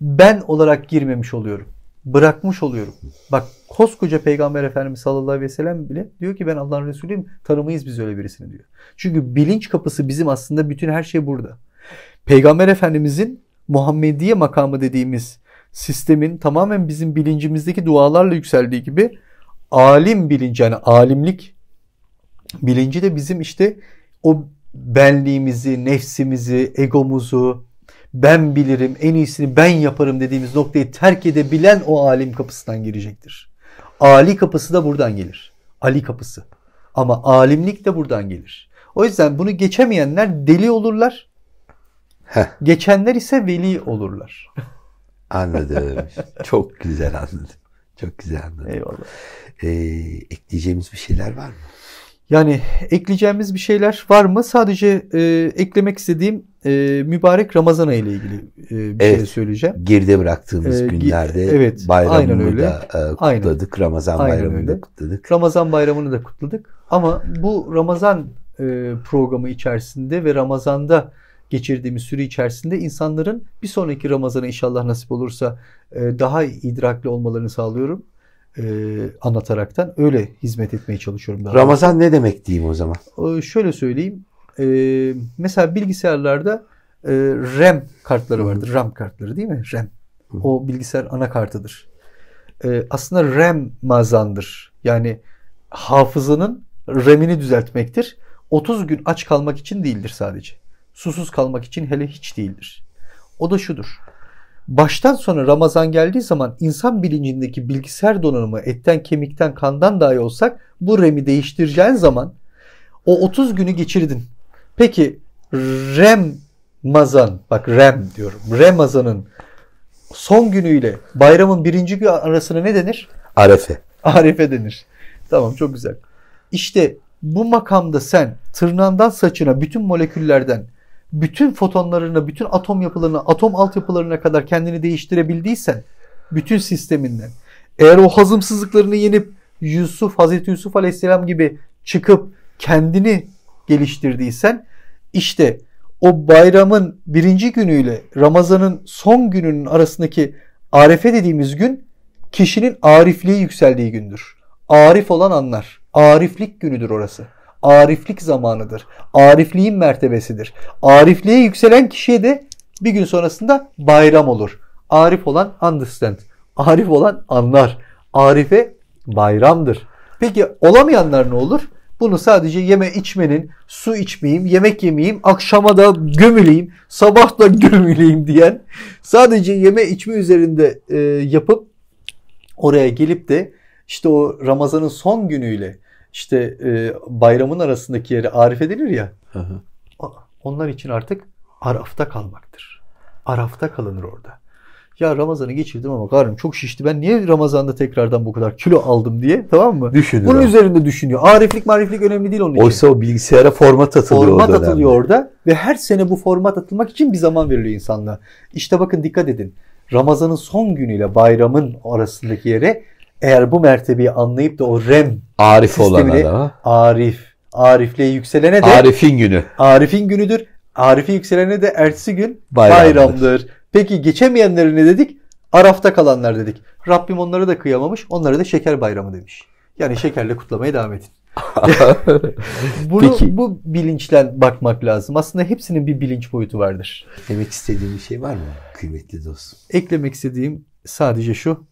ben olarak girmemiş oluyorum. Bırakmış oluyorum. Bak koskoca Peygamber Efendimiz sallallahu aleyhi ve sellem bile diyor ki ben Allah'ın Resulüyüm tanımayız biz öyle birisini diyor. Çünkü bilinç kapısı bizim aslında bütün her şey burada. Peygamber Efendimizin Muhammediye makamı dediğimiz sistemin tamamen bizim bilincimizdeki dualarla yükseldiği gibi alim bilinci yani alimlik bilinci de bizim işte o benliğimizi, nefsimizi, egomuzu, ben bilirim, en iyisini ben yaparım dediğimiz noktayı terk edebilen o alim kapısından girecektir. Ali kapısı da buradan gelir. Ali kapısı. Ama alimlik de buradan gelir. O yüzden bunu geçemeyenler deli olurlar. Heh. Geçenler ise veli olurlar. Anladım. Çok güzel anladım. Çok güzel anladım. Eyvallah. Ee, ekleyeceğimiz bir şeyler var mı? Yani ekleyeceğimiz bir şeyler var mı? Sadece e, eklemek istediğim e, mübarek Ramazan ayı ile ilgili e, bir şey evet, şey söyleyeceğim. Geride bıraktığımız e, günlerde evet, e, bayramını da e, kutladık. Aynen. Ramazan bayramını da kutladık. Ramazan bayramını da kutladık. Ama bu Ramazan e, programı içerisinde ve Ramazan'da geçirdiğimiz süre içerisinde insanların bir sonraki Ramazan'a inşallah nasip olursa e, daha idrakli olmalarını sağlıyorum. E, anlataraktan öyle hizmet etmeye çalışıyorum. Daha Ramazan daha. ne demek diyeyim o zaman? E, şöyle söyleyeyim. Mesela bilgisayarlarda RAM kartları vardır. RAM kartları değil mi? RAM. O bilgisayar anakartıdır. Aslında RAM mazandır. Yani hafızanın RAM'ini düzeltmektir. 30 gün aç kalmak için değildir sadece susuz kalmak için hele hiç değildir. O da şudur. Baştan sonra Ramazan geldiği zaman insan bilincindeki bilgisayar donanımı etten, kemikten, kandan dahi olsak bu REM'i değiştireceğin zaman o 30 günü geçirdin. Peki REM Mazan, bak Rem diyorum. Ramazan'ın son günüyle bayramın birinci gün arasına ne denir? Arefe. Arefe denir. Tamam çok güzel. İşte bu makamda sen tırnağından saçına bütün moleküllerden bütün fotonlarını, bütün atom yapılarını, atom altyapılarına kadar kendini değiştirebildiysen bütün sisteminden eğer o hazımsızlıklarını yenip Yusuf, Hazreti Yusuf Aleyhisselam gibi çıkıp kendini geliştirdiysen işte o bayramın birinci günüyle Ramazan'ın son gününün arasındaki Arefe dediğimiz gün kişinin arifliği yükseldiği gündür. Arif olan anlar. Ariflik günüdür orası ariflik zamanıdır. Arifliğin mertebesidir. Arifliğe yükselen kişiye de bir gün sonrasında bayram olur. Arif olan understand. Arif olan anlar. Arife bayramdır. Peki olamayanlar ne olur? Bunu sadece yeme içmenin, su içmeyeyim, yemek yemeyeyim, akşama da gömüleyim, sabah da gömüleyim diyen sadece yeme içme üzerinde e, yapıp oraya gelip de işte o Ramazan'ın son günüyle işte e, bayramın arasındaki yeri arif edilir ya. Hı hı. Onlar için artık arafta kalmaktır. Arafta kalınır orada. Ya Ramazan'ı geçirdim ama karnım çok şişti. Ben niye Ramazan'da tekrardan bu kadar kilo aldım diye tamam mı? Düşünüyor. Bunun üzerinde düşünüyor. Ariflik mariflik önemli değil onun için. Oysa o bilgisayara format atılıyor format orada. Format atılıyor orada ve her sene bu format atılmak için bir zaman veriliyor insanlığa. İşte bakın dikkat edin. Ramazan'ın son günüyle bayramın arasındaki yere eğer bu mertebeyi anlayıp da o REM Arif olana da. Arif. Arifliğe yükselene de. Arif'in günü. Arif'in günüdür. Arif'i yükselene de ertesi gün bayramdır. bayramdır. Peki geçemeyenleri ne dedik? Araf'ta kalanlar dedik. Rabbim onları da kıyamamış. Onlara da şeker bayramı demiş. Yani şekerle kutlamaya devam edin. Bunu, Peki. Bu bilinçle bakmak lazım. Aslında hepsinin bir bilinç boyutu vardır. Demek istediğim bir şey var mı kıymetli dostum? Eklemek istediğim sadece şu.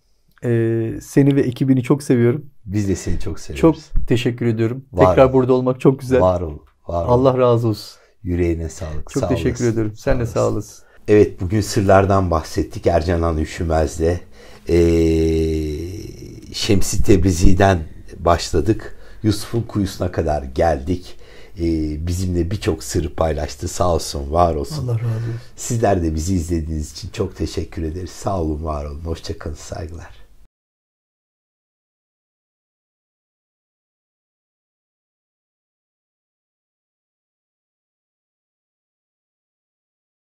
Ee, seni ve ekibini çok seviyorum. Biz de seni çok seviyoruz. Çok teşekkür ediyorum. Var Tekrar ol. burada olmak çok güzel. Var ol. Var ol. Allah razı olsun. Yüreğine sağlık. Çok sağ teşekkür olasın. ediyorum. Sen sağ de sağ olasın. Evet bugün sırlardan bahsettik Ercan Han Üşümez'le. Ee, Şemsi Tebrizi'den başladık. Yusuf'un kuyusuna kadar geldik. Ee, bizimle birçok sırrı paylaştı. Sağ olsun, var olsun. Allah razı olsun. Sizler de bizi izlediğiniz için çok teşekkür ederiz. Sağ olun, var olun. Hoşçakalın, saygılar.